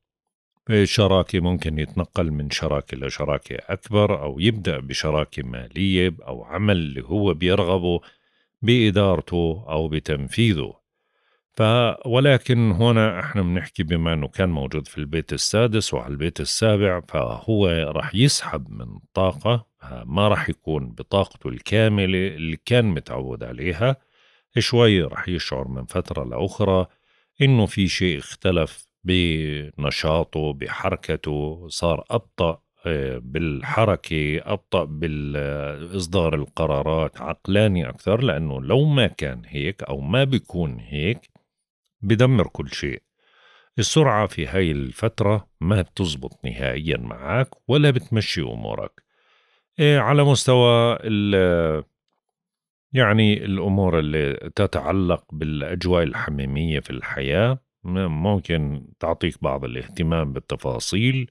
شراكة ممكن يتنقل من شراكة لشراكة أكبر أو يبدأ بشراكة مالية أو عمل اللي هو بيرغبه بإدارته أو بتنفيذه ف ولكن هنا احنا بنحكي بما انه كان موجود في البيت السادس وعلى البيت السابع فهو رح يسحب من طاقة آه، ما رح يكون بطاقته الكاملة اللي كان متعود عليها شوي رح يشعر من فترة لأخرى إنه في شيء اختلف بنشاطه بحركته صار أبطأ آه، بالحركة أبطأ بإصدار القرارات عقلاني أكثر لأنه لو ما كان هيك أو ما بيكون هيك بدمر كل شيء السرعة في هاي الفترة ما بتزبط نهائيا معك ولا بتمشي أمورك آه، على مستوى يعني الأمور اللي تتعلق بالأجواء الحميمية في الحياة ممكن تعطيك بعض الاهتمام بالتفاصيل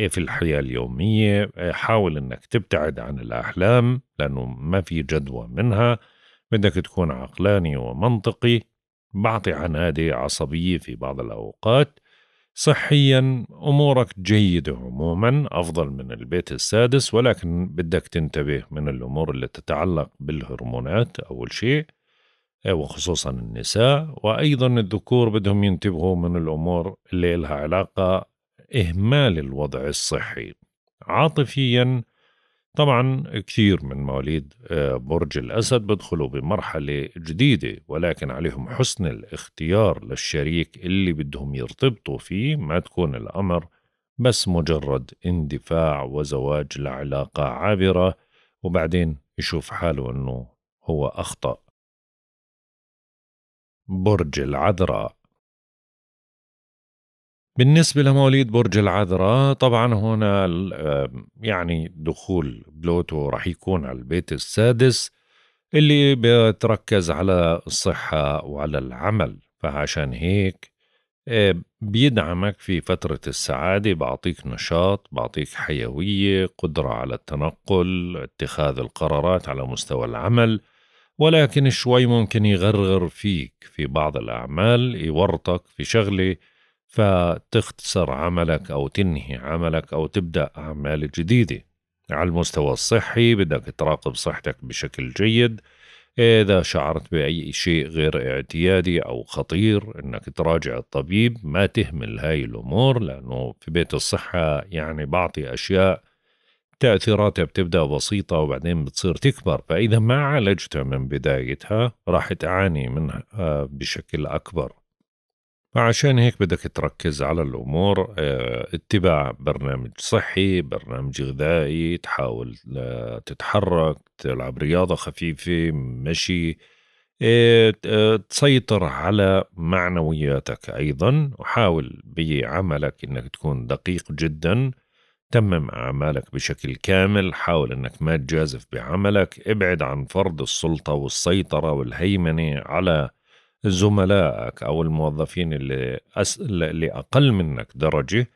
إيه في الحياة اليومية إيه حاول أنك تبتعد عن الأحلام لأنه ما في جدوى منها بدك تكون عقلاني ومنطقي بعطي عنادة عصبية في بعض الأوقات صحيا أمورك جيدة عموما أفضل من البيت السادس ولكن بدك تنتبه من الأمور اللي تتعلق بالهرمونات أول شيء وخصوصا النساء وأيضا الذكور بدهم ينتبهوا من الأمور اللي لها علاقة إهمال الوضع الصحي عاطفيا طبعا كثير من مواليد آه، برج الأسد بدخلوا بمرحلة جديدة ولكن عليهم حسن الاختيار للشريك اللي بدهم يرتبطوا فيه ما تكون الأمر بس مجرد اندفاع وزواج لعلاقة عابرة وبعدين يشوف حاله أنه هو أخطأ برج العذراء بالنسبة لمواليد برج العذراء طبعا هنا يعني دخول بلوتو رح يكون على البيت السادس اللي بتركز على الصحة وعلى العمل فعشان هيك آه، بيدعمك في فترة السعادة بعطيك نشاط بعطيك حيوية قدرة على التنقل اتخاذ القرارات على مستوى العمل ولكن شوي ممكن يغرغر فيك في بعض الأعمال يورطك في شغلة فتختصر عملك أو تنهي عملك أو تبدأ أعمال جديدة على المستوى الصحي بدك تراقب صحتك بشكل جيد إذا شعرت بأي شيء غير اعتيادي أو خطير إنك تراجع الطبيب ما تهمل هاي الأمور لأنه في بيت الصحة يعني بعطي أشياء تأثيراتها بتبدأ بسيطة وبعدين بتصير تكبر فإذا ما عالجتها من بدايتها راح تعاني منها آه، بشكل أكبر فعشان هيك بدك تركز على الأمور آه، اتباع برنامج صحي برنامج غذائي تحاول آه، تتحرك تلعب رياضة خفيفة مشي تسيطر على معنوياتك أيضا وحاول بعملك أنك تكون دقيق جداً تمم أعمالك بشكل كامل حاول أنك ما تجازف بعملك ابعد عن فرض السلطة والسيطرة والهيمنة على زملائك أو الموظفين اللي, أس... اللي أقل منك درجة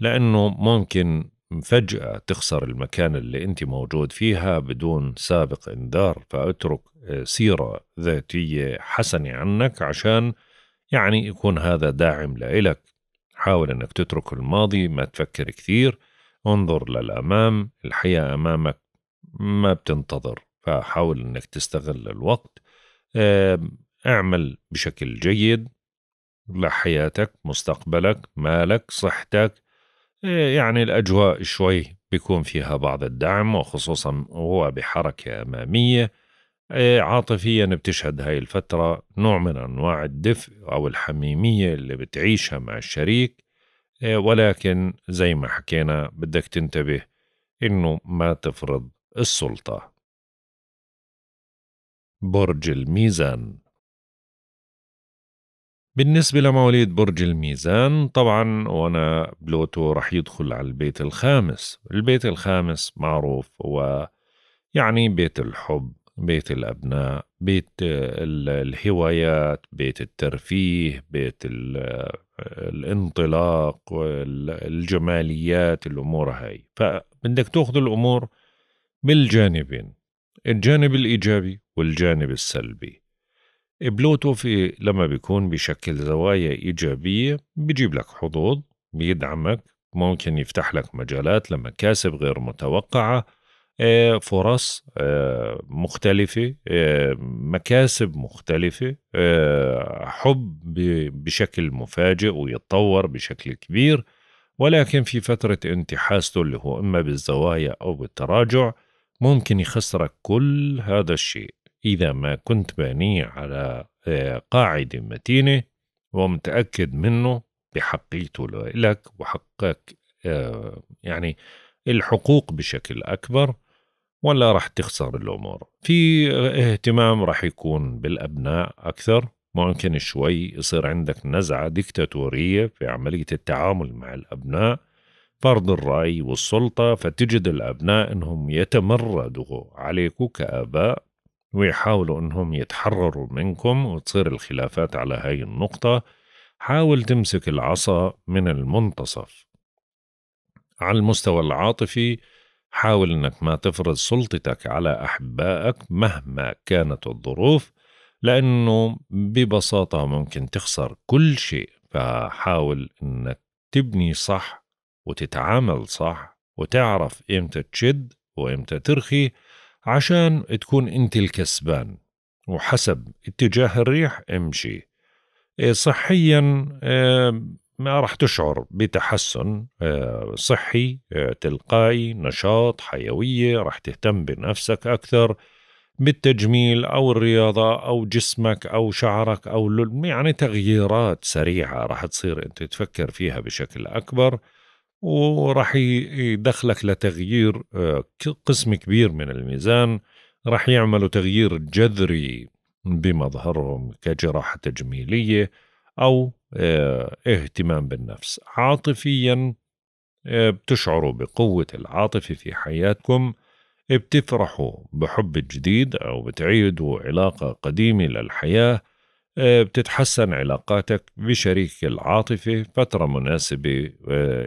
لأنه ممكن فجأة تخسر المكان اللي أنت موجود فيها بدون سابق إنذار فأترك آه، سيرة ذاتية حسنة عنك عشان يعني يكون هذا داعم لإلك حاول أنك تترك الماضي ما تفكر كثير انظر للأمام الحياة أمامك ما بتنتظر فحاول أنك تستغل الوقت اعمل بشكل جيد لحياتك مستقبلك مالك صحتك آه، يعني الأجواء شوي بيكون فيها بعض الدعم وخصوصا هو بحركة أمامية آه، عاطفيا بتشهد هاي الفترة نوع من أنواع الدفء أو الحميمية اللي بتعيشها مع الشريك إيه، ولكن زي ما حكينا بدك تنتبه إنه ما تفرض السلطة برج الميزان بالنسبة لمواليد برج الميزان طبعا وأنا بلوتو رح يدخل على البيت الخامس البيت الخامس معروف هو يعني بيت الحب بيت الأبناء بيت الهوايات بيت الترفيه بيت الانطلاق الجماليات الأمور هاي فبدك تأخذ الأمور بالجانبين الجانب الإيجابي والجانب السلبي بلوتو في لما بيكون بشكل زوايا إيجابية بيجيب لك حظوظ بيدعمك ممكن يفتح لك مجالات لمكاسب غير متوقعة آه، فرص آه، مختلفة آه، مكاسب مختلفة حب بشكل مفاجئ ويتطور بشكل كبير ولكن في فترة انتحاسته اللي هو إما بالزوايا أو بالتراجع ممكن يخسرك كل هذا الشيء إذا ما كنت باني على قاعدة متينة ومتأكد منه بحقيته لك وحقك يعني الحقوق بشكل أكبر ولا راح تخسر الامور في اهتمام راح يكون بالابناء اكثر ممكن شوي يصير عندك نزعه ديكتاتوريه في عمليه التعامل مع الابناء فرض الراي والسلطه فتجد الابناء انهم يتمردوا عليك كاباء ويحاولوا انهم يتحرروا منكم وتصير الخلافات على هاي النقطه حاول تمسك العصا من المنتصف على المستوى العاطفي حاول انك ما تفرض سلطتك على احبائك مهما كانت الظروف لانه ببساطه ممكن تخسر كل شيء فحاول انك تبني صح وتتعامل صح وتعرف امتى تشد وامتى ترخي عشان تكون انت الكسبان وحسب اتجاه الريح امشي إيه، صحيا آه، ما راح تشعر بتحسن آه، صحي آه، تلقائي نشاط حيوية راح تهتم بنفسك أكثر بالتجميل أو الرياضة أو جسمك أو شعرك أو يعني تغييرات سريعة راح تصير أنت تفكر فيها بشكل أكبر وراح يدخلك لتغيير آه، قسم كبير من الميزان راح يعملوا تغيير جذري بمظهرهم كجراحة تجميلية أو آه، اهتمام بالنفس عاطفيا آه، بتشعروا بقوة العاطفة في حياتكم بتفرحوا بحب جديد أو بتعيدوا علاقة قديمة للحياة آه، بتتحسن علاقاتك بشريك العاطفة فترة مناسبة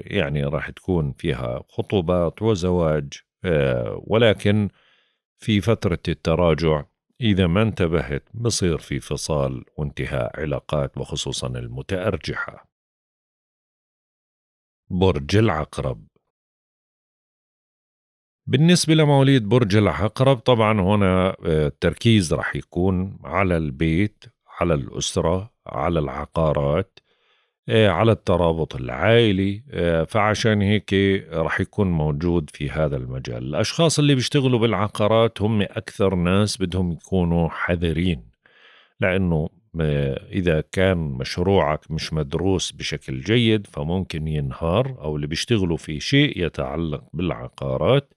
يعني راح تكون فيها خطوبات وزواج ولكن في فترة التراجع إذا ما انتبهت بصير في فصال وانتهاء علاقات وخصوصا المتأرجحة برج العقرب بالنسبة لمواليد برج العقرب طبعا هنا آه، التركيز رح يكون على البيت على الأسرة على العقارات آه، على الترابط العائلي آه، فعشان هيك آه، رح يكون موجود في هذا المجال الأشخاص اللي بيشتغلوا بالعقارات هم أكثر ناس بدهم يكونوا حذرين لأنه إذا كان مشروعك مش مدروس بشكل جيد فممكن ينهار أو اللي بيشتغلوا في شيء يتعلق بالعقارات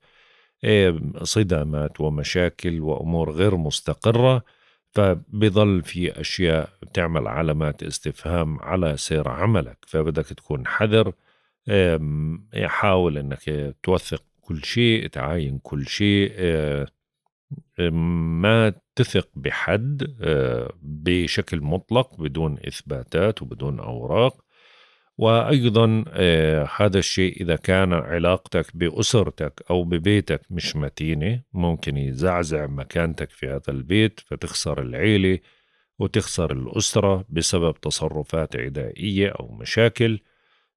صدامات ومشاكل وأمور غير مستقرة فبيضل في اشياء تعمل علامات استفهام على سير عملك فبدك تكون حذر حاول انك توثق كل شيء تعاين كل شيء آه، ما تثق بحد آه، بشكل مطلق بدون اثباتات وبدون اوراق وايضا آه، هذا الشيء اذا كان علاقتك باسرتك او ببيتك مش متينه ممكن يزعزع مكانتك في هذا البيت فتخسر العيله وتخسر الاسره بسبب تصرفات عدائيه او مشاكل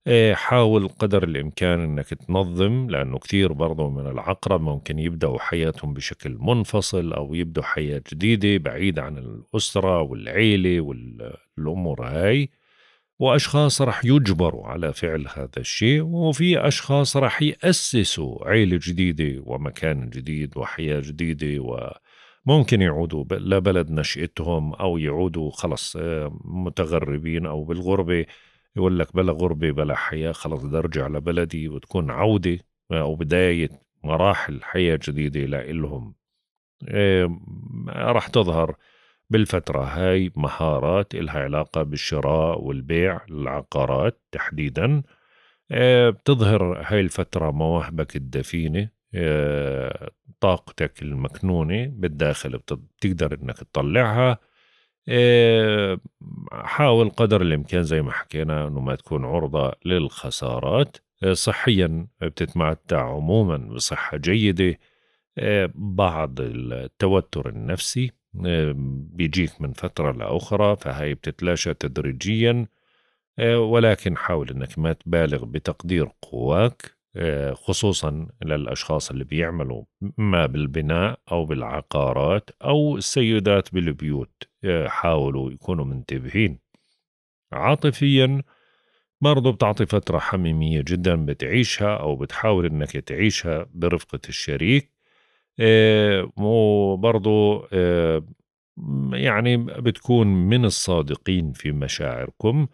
آه، حاول قدر الامكان انك تنظم لانه كثير برضو من العقرب ممكن يبداوا حياتهم بشكل منفصل او يبداوا حياه جديده بعيد عن الاسره والعيله والامور هاي وأشخاص رح يجبروا على فعل هذا الشيء وفي أشخاص رح يأسسوا عيلة جديدة ومكان جديد وحياة جديدة و ممكن يعودوا لبلد نشأتهم أو يعودوا خلص آه، متغربين أو بالغربة يقول لك بلا غربة بلا حياة خلص بدي أرجع لبلدي وتكون عودة آه، أو بداية مراحل حياة جديدة لإلهم رح تظهر بالفترة هاي مهارات إلها علاقة بالشراء والبيع للعقارات تحديدا آه، بتظهر هاي الفترة مواهبك الدفينة آه، طاقتك المكنونة بالداخل بتقدر إنك تطلعها آه، حاول قدر الإمكان زي ما حكينا إنه ما تكون عرضة للخسارات صحيا بتتمتع عموما بصحة جيدة بعض التوتر النفسي بيجيك من فترة لأخرى فهي بتتلاشى تدريجيا آه، ولكن حاول أنك ما تبالغ بتقدير قواك آه، خصوصا للأشخاص اللي بيعملوا ما بالبناء أو بالعقارات أو السيدات بالبيوت آه، حاولوا يكونوا منتبهين عاطفيا برضو بتعطي فترة حميمية جدا بتعيشها أو بتحاول أنك تعيشها برفقة الشريك آه، وبرضو آه، يعني بتكون من الصادقين في مشاعركم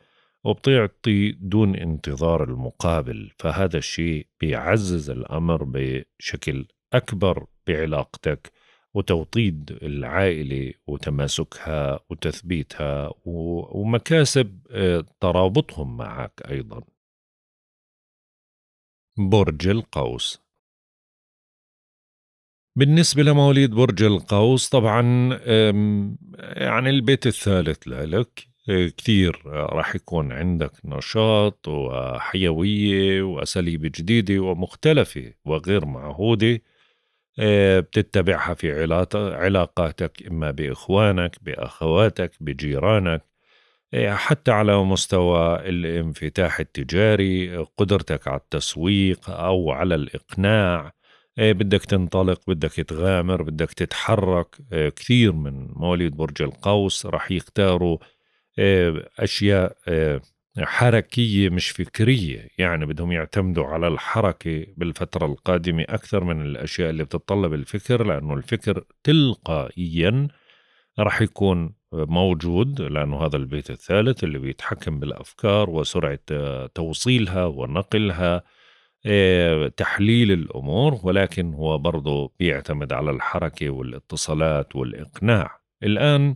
وبتعطي دون انتظار المقابل فهذا الشيء بيعزز الأمر بشكل أكبر بعلاقتك وتوطيد العائلة وتماسكها وتثبيتها ومكاسب آه، ترابطهم معك أيضا برج القوس بالنسبة لمواليد برج القوس طبعا يعني البيت الثالث لك أه، كثير أه، راح يكون عندك نشاط وحيوية وأساليب جديدة ومختلفة وغير معهودة أه، بتتبعها في علاقاتك إما بإخوانك بأخواتك بجيرانك حتى على مستوى الانفتاح التجاري قدرتك على التسويق أو على الإقناع إيه، بدك تنطلق بدك تغامر بدك تتحرك إيه، كثير من مواليد برج القوس راح يختاروا إيه، أشياء حركية مش فكرية يعني بدهم يعتمدوا على الحركة بالفترة القادمة أكثر من الأشياء اللي بتتطلب الفكر لأنه الفكر تلقائيا راح يكون موجود لأنه هذا البيت الثالث اللي بيتحكم بالأفكار وسرعة آه، توصيلها ونقلها آه، تحليل الأمور ولكن هو برضه بيعتمد على الحركة والاتصالات والإقناع الآن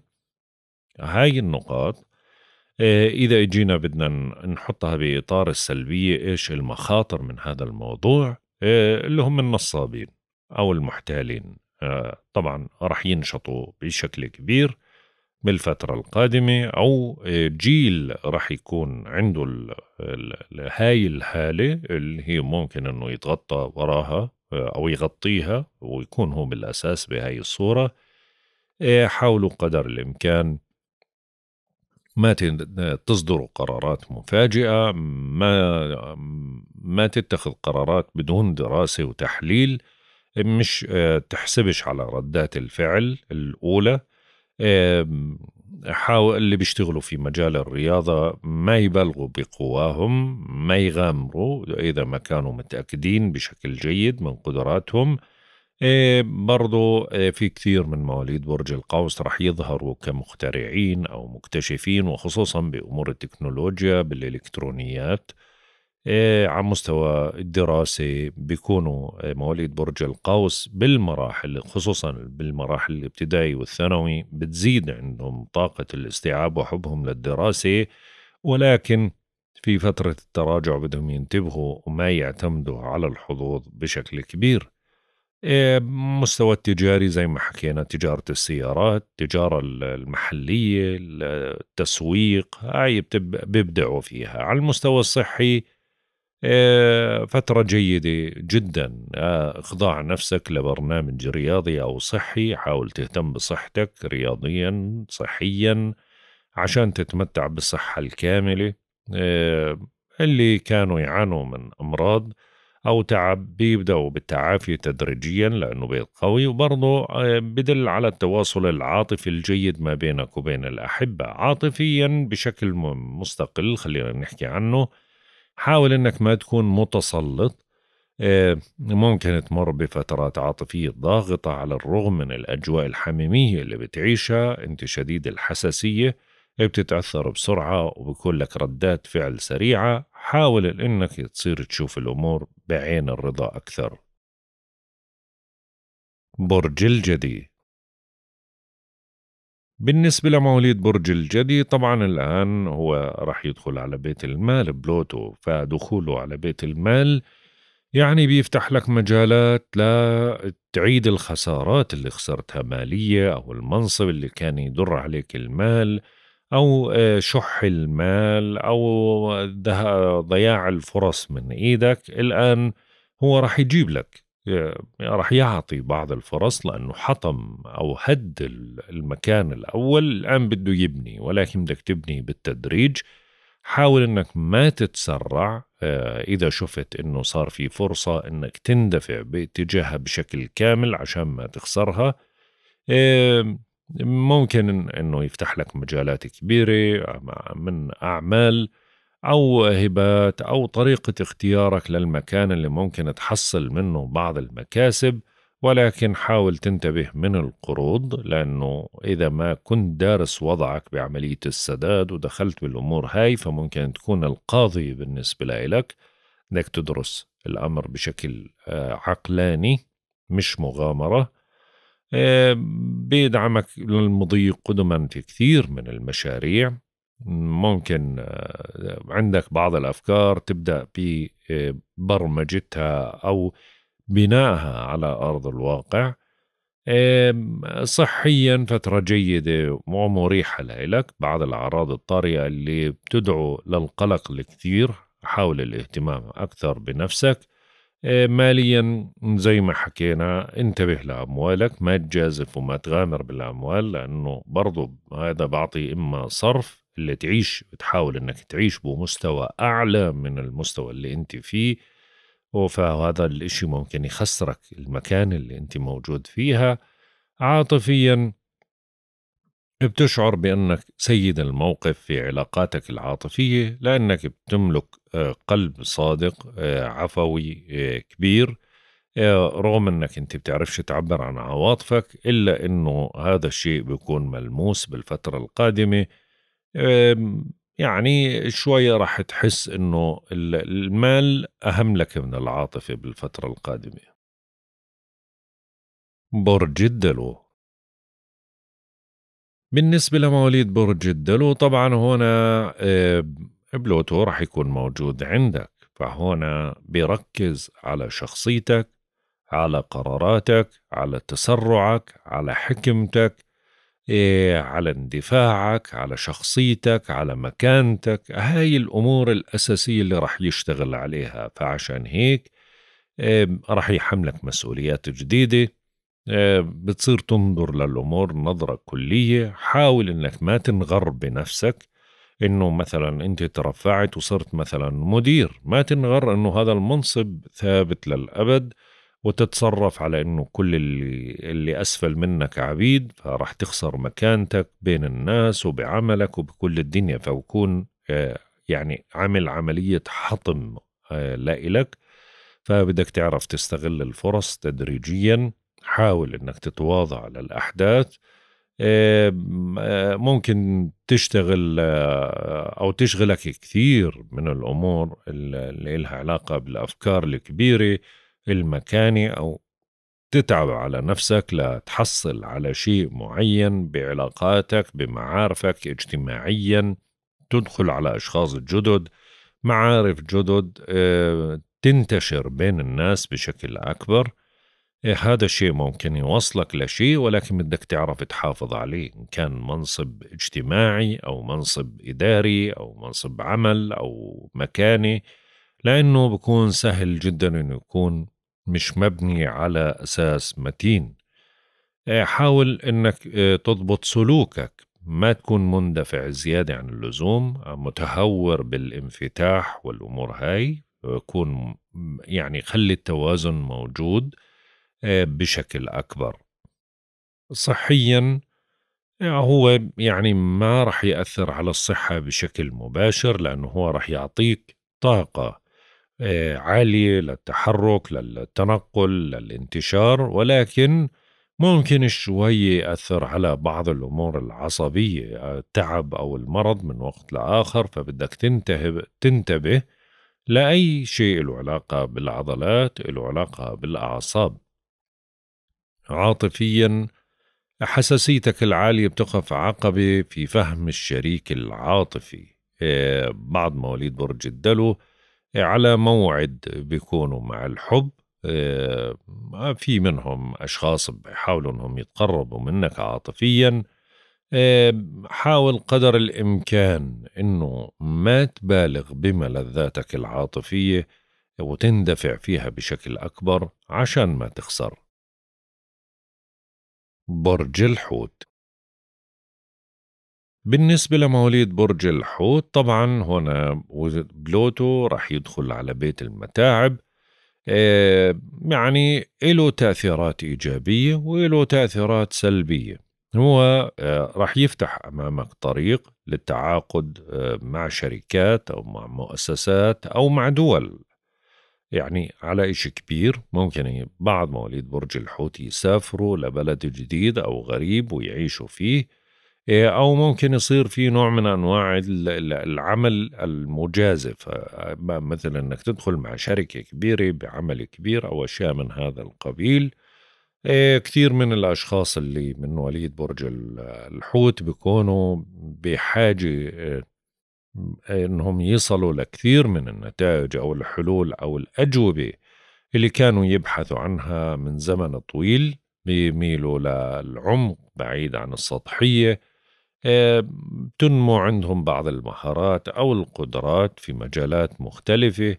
هاي النقاط آه، إذا جينا بدنا نحطها بإطار السلبية إيش المخاطر من هذا الموضوع آه، اللي هم النصابين أو المحتالين طبعا رح ينشطوا بشكل كبير بالفترة القادمة أو آه، جيل رح يكون عنده الـ الـ هاي الحالة اللي هي ممكن أنه يتغطى وراها آه، أو يغطيها ويكون هو بالأساس بهاي الصورة آه، حاولوا قدر الإمكان ما تصدروا قرارات مفاجئة ما ما تتخذ قرارات بدون دراسة وتحليل مش تحسبش على ردات الفعل الأولى حاول اللي بيشتغلوا في مجال الرياضة ما يبالغوا بقواهم ما يغامروا إذا ما كانوا متأكدين بشكل جيد من قدراتهم آه، برضو آه، في كثير من مواليد برج القوس رح يظهروا كمخترعين أو مكتشفين وخصوصا بأمور التكنولوجيا بالإلكترونيات إيه، على مستوى الدراسة بيكونوا إيه، مواليد برج القوس بالمراحل خصوصا بالمراحل الابتدائي والثانوي بتزيد عندهم طاقة الاستيعاب وحبهم للدراسة ولكن في فترة التراجع بدهم ينتبهوا وما يعتمدوا على الحظوظ بشكل كبير إيه، مستوى التجاري زي ما حكينا تجارة السيارات التجارة المحلية التسويق هاي بيبدعوا فيها على المستوى الصحي آه، فترة جيدة جدا اخضع نفسك لبرنامج رياضي أو صحي حاول تهتم بصحتك رياضيا صحيا عشان تتمتع بالصحة الكاملة آه، اللي كانوا يعانوا من أمراض أو تعب بيبدأوا بالتعافي تدريجيا لأنه بيت قوي وبرضه آه، بدل على التواصل العاطفي الجيد ما بينك وبين الأحبة عاطفيا بشكل مستقل خلينا نحكي عنه حاول انك ما تكون متسلط آه، ممكن تمر بفترات عاطفية ضاغطة على الرغم من الأجواء الحميمية اللي بتعيشها أنت شديد الحساسية بتتأثر بسرعة وبكون لك ردات فعل سريعة حاول إنك تصير تشوف الأمور بعين الرضا أكثر برج الجدي بالنسبة لمواليد برج الجدي طبعا الآن هو رح يدخل على بيت المال بلوتو فدخوله على بيت المال يعني بيفتح لك مجالات لا تعيد الخسارات اللي خسرتها مالية أو المنصب اللي كان يدر عليك المال أو آه، شح المال أو آه، ضياع الفرص من إيدك الآن هو رح يجيب لك راح يعطي بعض الفرص لانه حطم او هد المكان الاول الان بده يبني ولكن بدك تبني بالتدريج حاول انك ما تتسرع آه، اذا شفت انه صار في فرصه انك تندفع باتجاهها بشكل كامل عشان ما تخسرها ممكن انه يفتح لك مجالات كبيره من اعمال أو هبات أو طريقة اختيارك للمكان اللي ممكن تحصل منه بعض المكاسب ولكن حاول تنتبه من القروض لأنه إذا ما كنت دارس وضعك بعملية السداد ودخلت بالأمور هاي فممكن تكون القاضي بالنسبة لك إنك تدرس الأمر بشكل آه، عقلاني مش مغامرة آه، بيدعمك للمضي قدما في كثير من المشاريع ممكن آه، عندك بعض الافكار تبدا ببرمجتها آه، او بنائها على ارض الواقع صحيا فتره جيده ومريحه لك بعض الاعراض الطارئه اللي بتدعو للقلق الكثير حاول الاهتمام اكثر بنفسك آه، ماليا زي ما حكينا انتبه لاموالك ما تجازف وما تغامر بالاموال لانه برضو هذا بعطي اما صرف اللي تعيش بتحاول انك تعيش بمستوى اعلى من المستوى اللي انت فيه فهذا الاشي ممكن يخسرك المكان اللي انت موجود فيها عاطفيا بتشعر بأنك سيد الموقف في علاقاتك العاطفية لأنك بتملك آه، قلب صادق آه، عفوي آه، كبير رغم أنك أنت بتعرفش تعبر عن عواطفك إلا أنه هذا الشيء بيكون ملموس بالفترة القادمة يعني شوي راح تحس انه المال اهم لك من العاطفه بالفتره القادمه برج الدلو بالنسبه لمواليد برج الدلو طبعا هنا بلوتو راح يكون موجود عندك فهنا بيركز على شخصيتك على قراراتك على تسرعك على حكمتك إيه، على اندفاعك على شخصيتك على مكانتك هاي الأمور الأساسية اللي رح يشتغل عليها فعشان هيك إيه، رح يحملك مسؤوليات جديدة إيه، بتصير تنظر للأمور نظرة كلية حاول إنك ما تنغر بنفسك إنه مثلا أنت ترفعت وصرت مثلا مدير ما تنغر إنه هذا المنصب ثابت للأبد وتتصرف على انه كل اللي, اللي اسفل منك عبيد فراح تخسر مكانتك بين الناس وبعملك وبكل الدنيا فبكون آه، يعني عمل عمليه حطم آه، لإلك فبدك تعرف تستغل الفرص تدريجيا حاول انك تتواضع للاحداث آه، ممكن تشتغل او تشغلك كثير من الامور اللي لها علاقه بالافكار الكبيره المكانة أو تتعب على نفسك لتحصل على شيء معين بعلاقاتك بمعارفك اجتماعيا تدخل على أشخاص جدد معارف جدد آه، تنتشر بين الناس بشكل أكبر آه، هذا الشيء ممكن يوصلك لشيء ولكن بدك تعرف تحافظ عليه إن كان منصب اجتماعي أو منصب إداري أو منصب عمل أو مكاني لأنه بكون سهل جدا أن يكون مش مبني على أساس متين آه، حاول أنك آه، تضبط سلوكك ما تكون مندفع زيادة عن اللزوم آه، متهور بالانفتاح والأمور هاي كون يعني خلي التوازن موجود بشكل أكبر صحيا هو يعني ما رح يأثر على الصحة بشكل مباشر لأنه هو رح يعطيك طاقة آه، عالية للتحرك للتنقل للانتشار ولكن ممكن شوي يأثر على بعض الأمور العصبية التعب أو المرض من وقت لآخر فبدك تنتبه, تنتبه لأي شيء له علاقة بالعضلات له علاقة بالأعصاب عاطفيا حساسيتك العالية بتقف عقبة في فهم الشريك العاطفي آه، بعض مواليد برج الدلو على موعد بيكونوا مع الحب آه، في منهم أشخاص بيحاولوا أنهم يتقربوا منك عاطفيا آه، حاول قدر الإمكان أنه ما تبالغ بملذاتك العاطفية وتندفع فيها بشكل أكبر عشان ما تخسر برج الحوت بالنسبة لمواليد برج الحوت طبعا هنا بلوتو رح يدخل على بيت المتاعب آه، يعني له تأثيرات إيجابية وله تأثيرات سلبية هو آه، رح يفتح أمامك طريق للتعاقد آه، مع شركات أو مع مؤسسات أو مع دول يعني على إشي كبير ممكن بعض مواليد برج الحوت يسافروا لبلد جديد أو غريب ويعيشوا فيه إيه، او ممكن يصير في نوع من انواع العمل المجازف آه، مثلا انك تدخل مع شركه كبيره بعمل كبير او اشياء من هذا القبيل إيه، كثير من الاشخاص اللي من وليد برج الحوت بيكونوا بحاجه آه، انهم يصلوا لكثير من النتائج او الحلول او الاجوبه اللي كانوا يبحثوا عنها من زمن طويل بيميلوا للعمق بعيد عن السطحيه آه، تنمو عندهم بعض المهارات او القدرات في مجالات مختلفه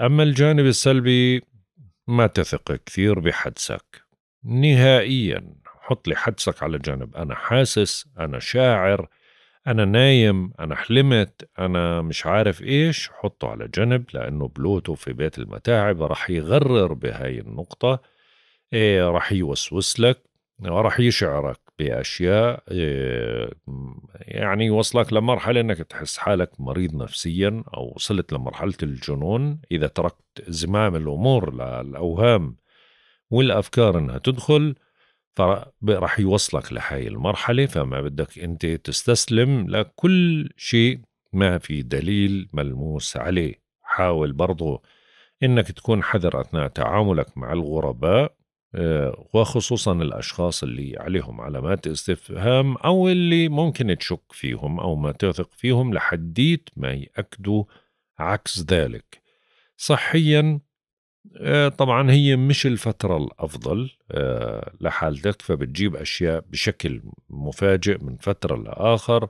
اما الجانب السلبي ما تثق كثير بحدسك نهائيا حط لي حدسك على جنب انا حاسس انا شاعر انا نايم انا حلمت انا مش عارف ايش حطه على جنب لانه بلوتو في بيت المتاعب رح يغرر بهاي النقطه إيه رح يوسوس لك راح يشعرك باشياء آه، يعني يوصلك لمرحله انك تحس حالك مريض نفسيا او وصلت لمرحله الجنون اذا تركت زمام الامور للاوهام والافكار انها تدخل فراح يوصلك لهي المرحله فما بدك انت تستسلم لكل شيء ما في دليل ملموس عليه حاول برضه انك تكون حذر اثناء تعاملك مع الغرباء آه، وخصوصا الأشخاص اللي عليهم علامات استفهام أو اللي ممكن تشك فيهم أو ما تثق فيهم لحديت ما يأكدوا عكس ذلك صحيا آه، طبعا هي مش الفترة الأفضل آه، لحالتك فبتجيب أشياء بشكل مفاجئ من فترة لآخر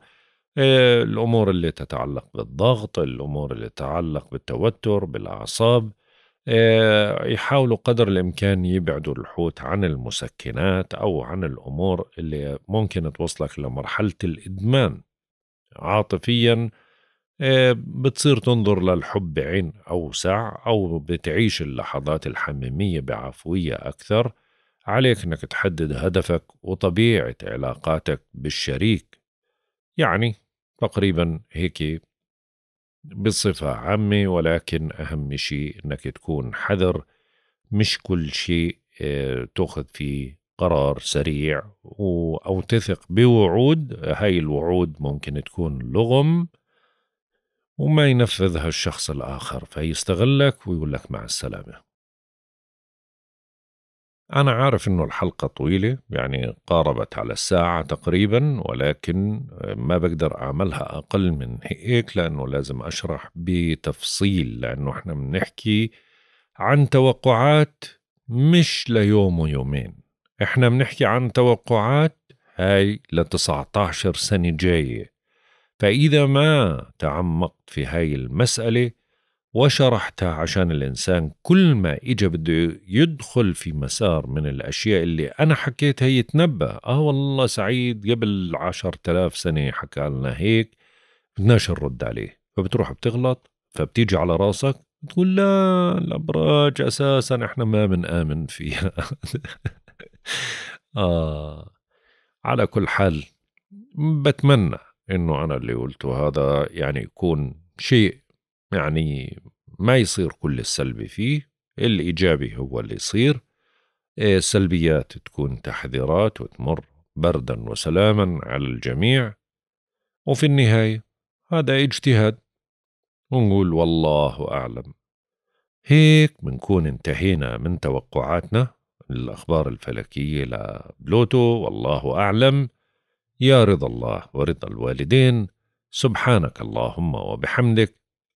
الأمور اللي تتعلق بالضغط الأمور اللي تتعلق بالتوتر بالأعصاب آه، يحاولوا قدر الامكان يبعدوا الحوت عن المسكنات او عن الامور اللي ممكن توصلك لمرحله الادمان عاطفيا آه، بتصير تنظر للحب بعين اوسع او بتعيش اللحظات الحميميه بعفويه اكثر عليك انك تحدد هدفك وطبيعه علاقاتك بالشريك يعني تقريبا هيك بصفة عامة ولكن أهم شيء أنك تكون حذر مش كل شيء آه، تاخذ فيه قرار سريع أو تثق بوعود هاي الوعود ممكن تكون لغم وما ينفذها الشخص الآخر فيستغلك ويقول لك مع السلامة أنا عارف إنه الحلقة طويلة يعني قاربت على الساعة تقريبا ولكن ما بقدر أعملها أقل من هيك لأنه لازم أشرح بتفصيل لأنه إحنا بنحكي عن توقعات مش ليوم ويومين إحنا بنحكي عن توقعات هاي ل 19 سنة جاية فإذا ما تعمقت في هاي المسألة وشرحتها عشان الإنسان كل ما إجا بده يدخل في مسار من الأشياء اللي أنا حكيتها يتنبأ آه والله سعيد قبل عشر تلاف سنة حكى لنا هيك بدناش نرد عليه فبتروح بتغلط فبتيجي على راسك تقول لا الأبراج أساسا إحنا ما بنآمن فيها <laughs> آه على كل حال بتمنى إنه أنا اللي قلته هذا يعني يكون شيء يعني ما يصير كل السلبي فيه الإيجابي هو اللي يصير إيه، السلبيات تكون تحذيرات وتمر بردا وسلاما على الجميع وفي النهاية هذا اجتهاد ونقول والله أعلم هيك بنكون انتهينا من توقعاتنا الأخبار الفلكية لبلوتو والله أعلم يا رضا الله ورضا الوالدين سبحانك اللهم وبحمدك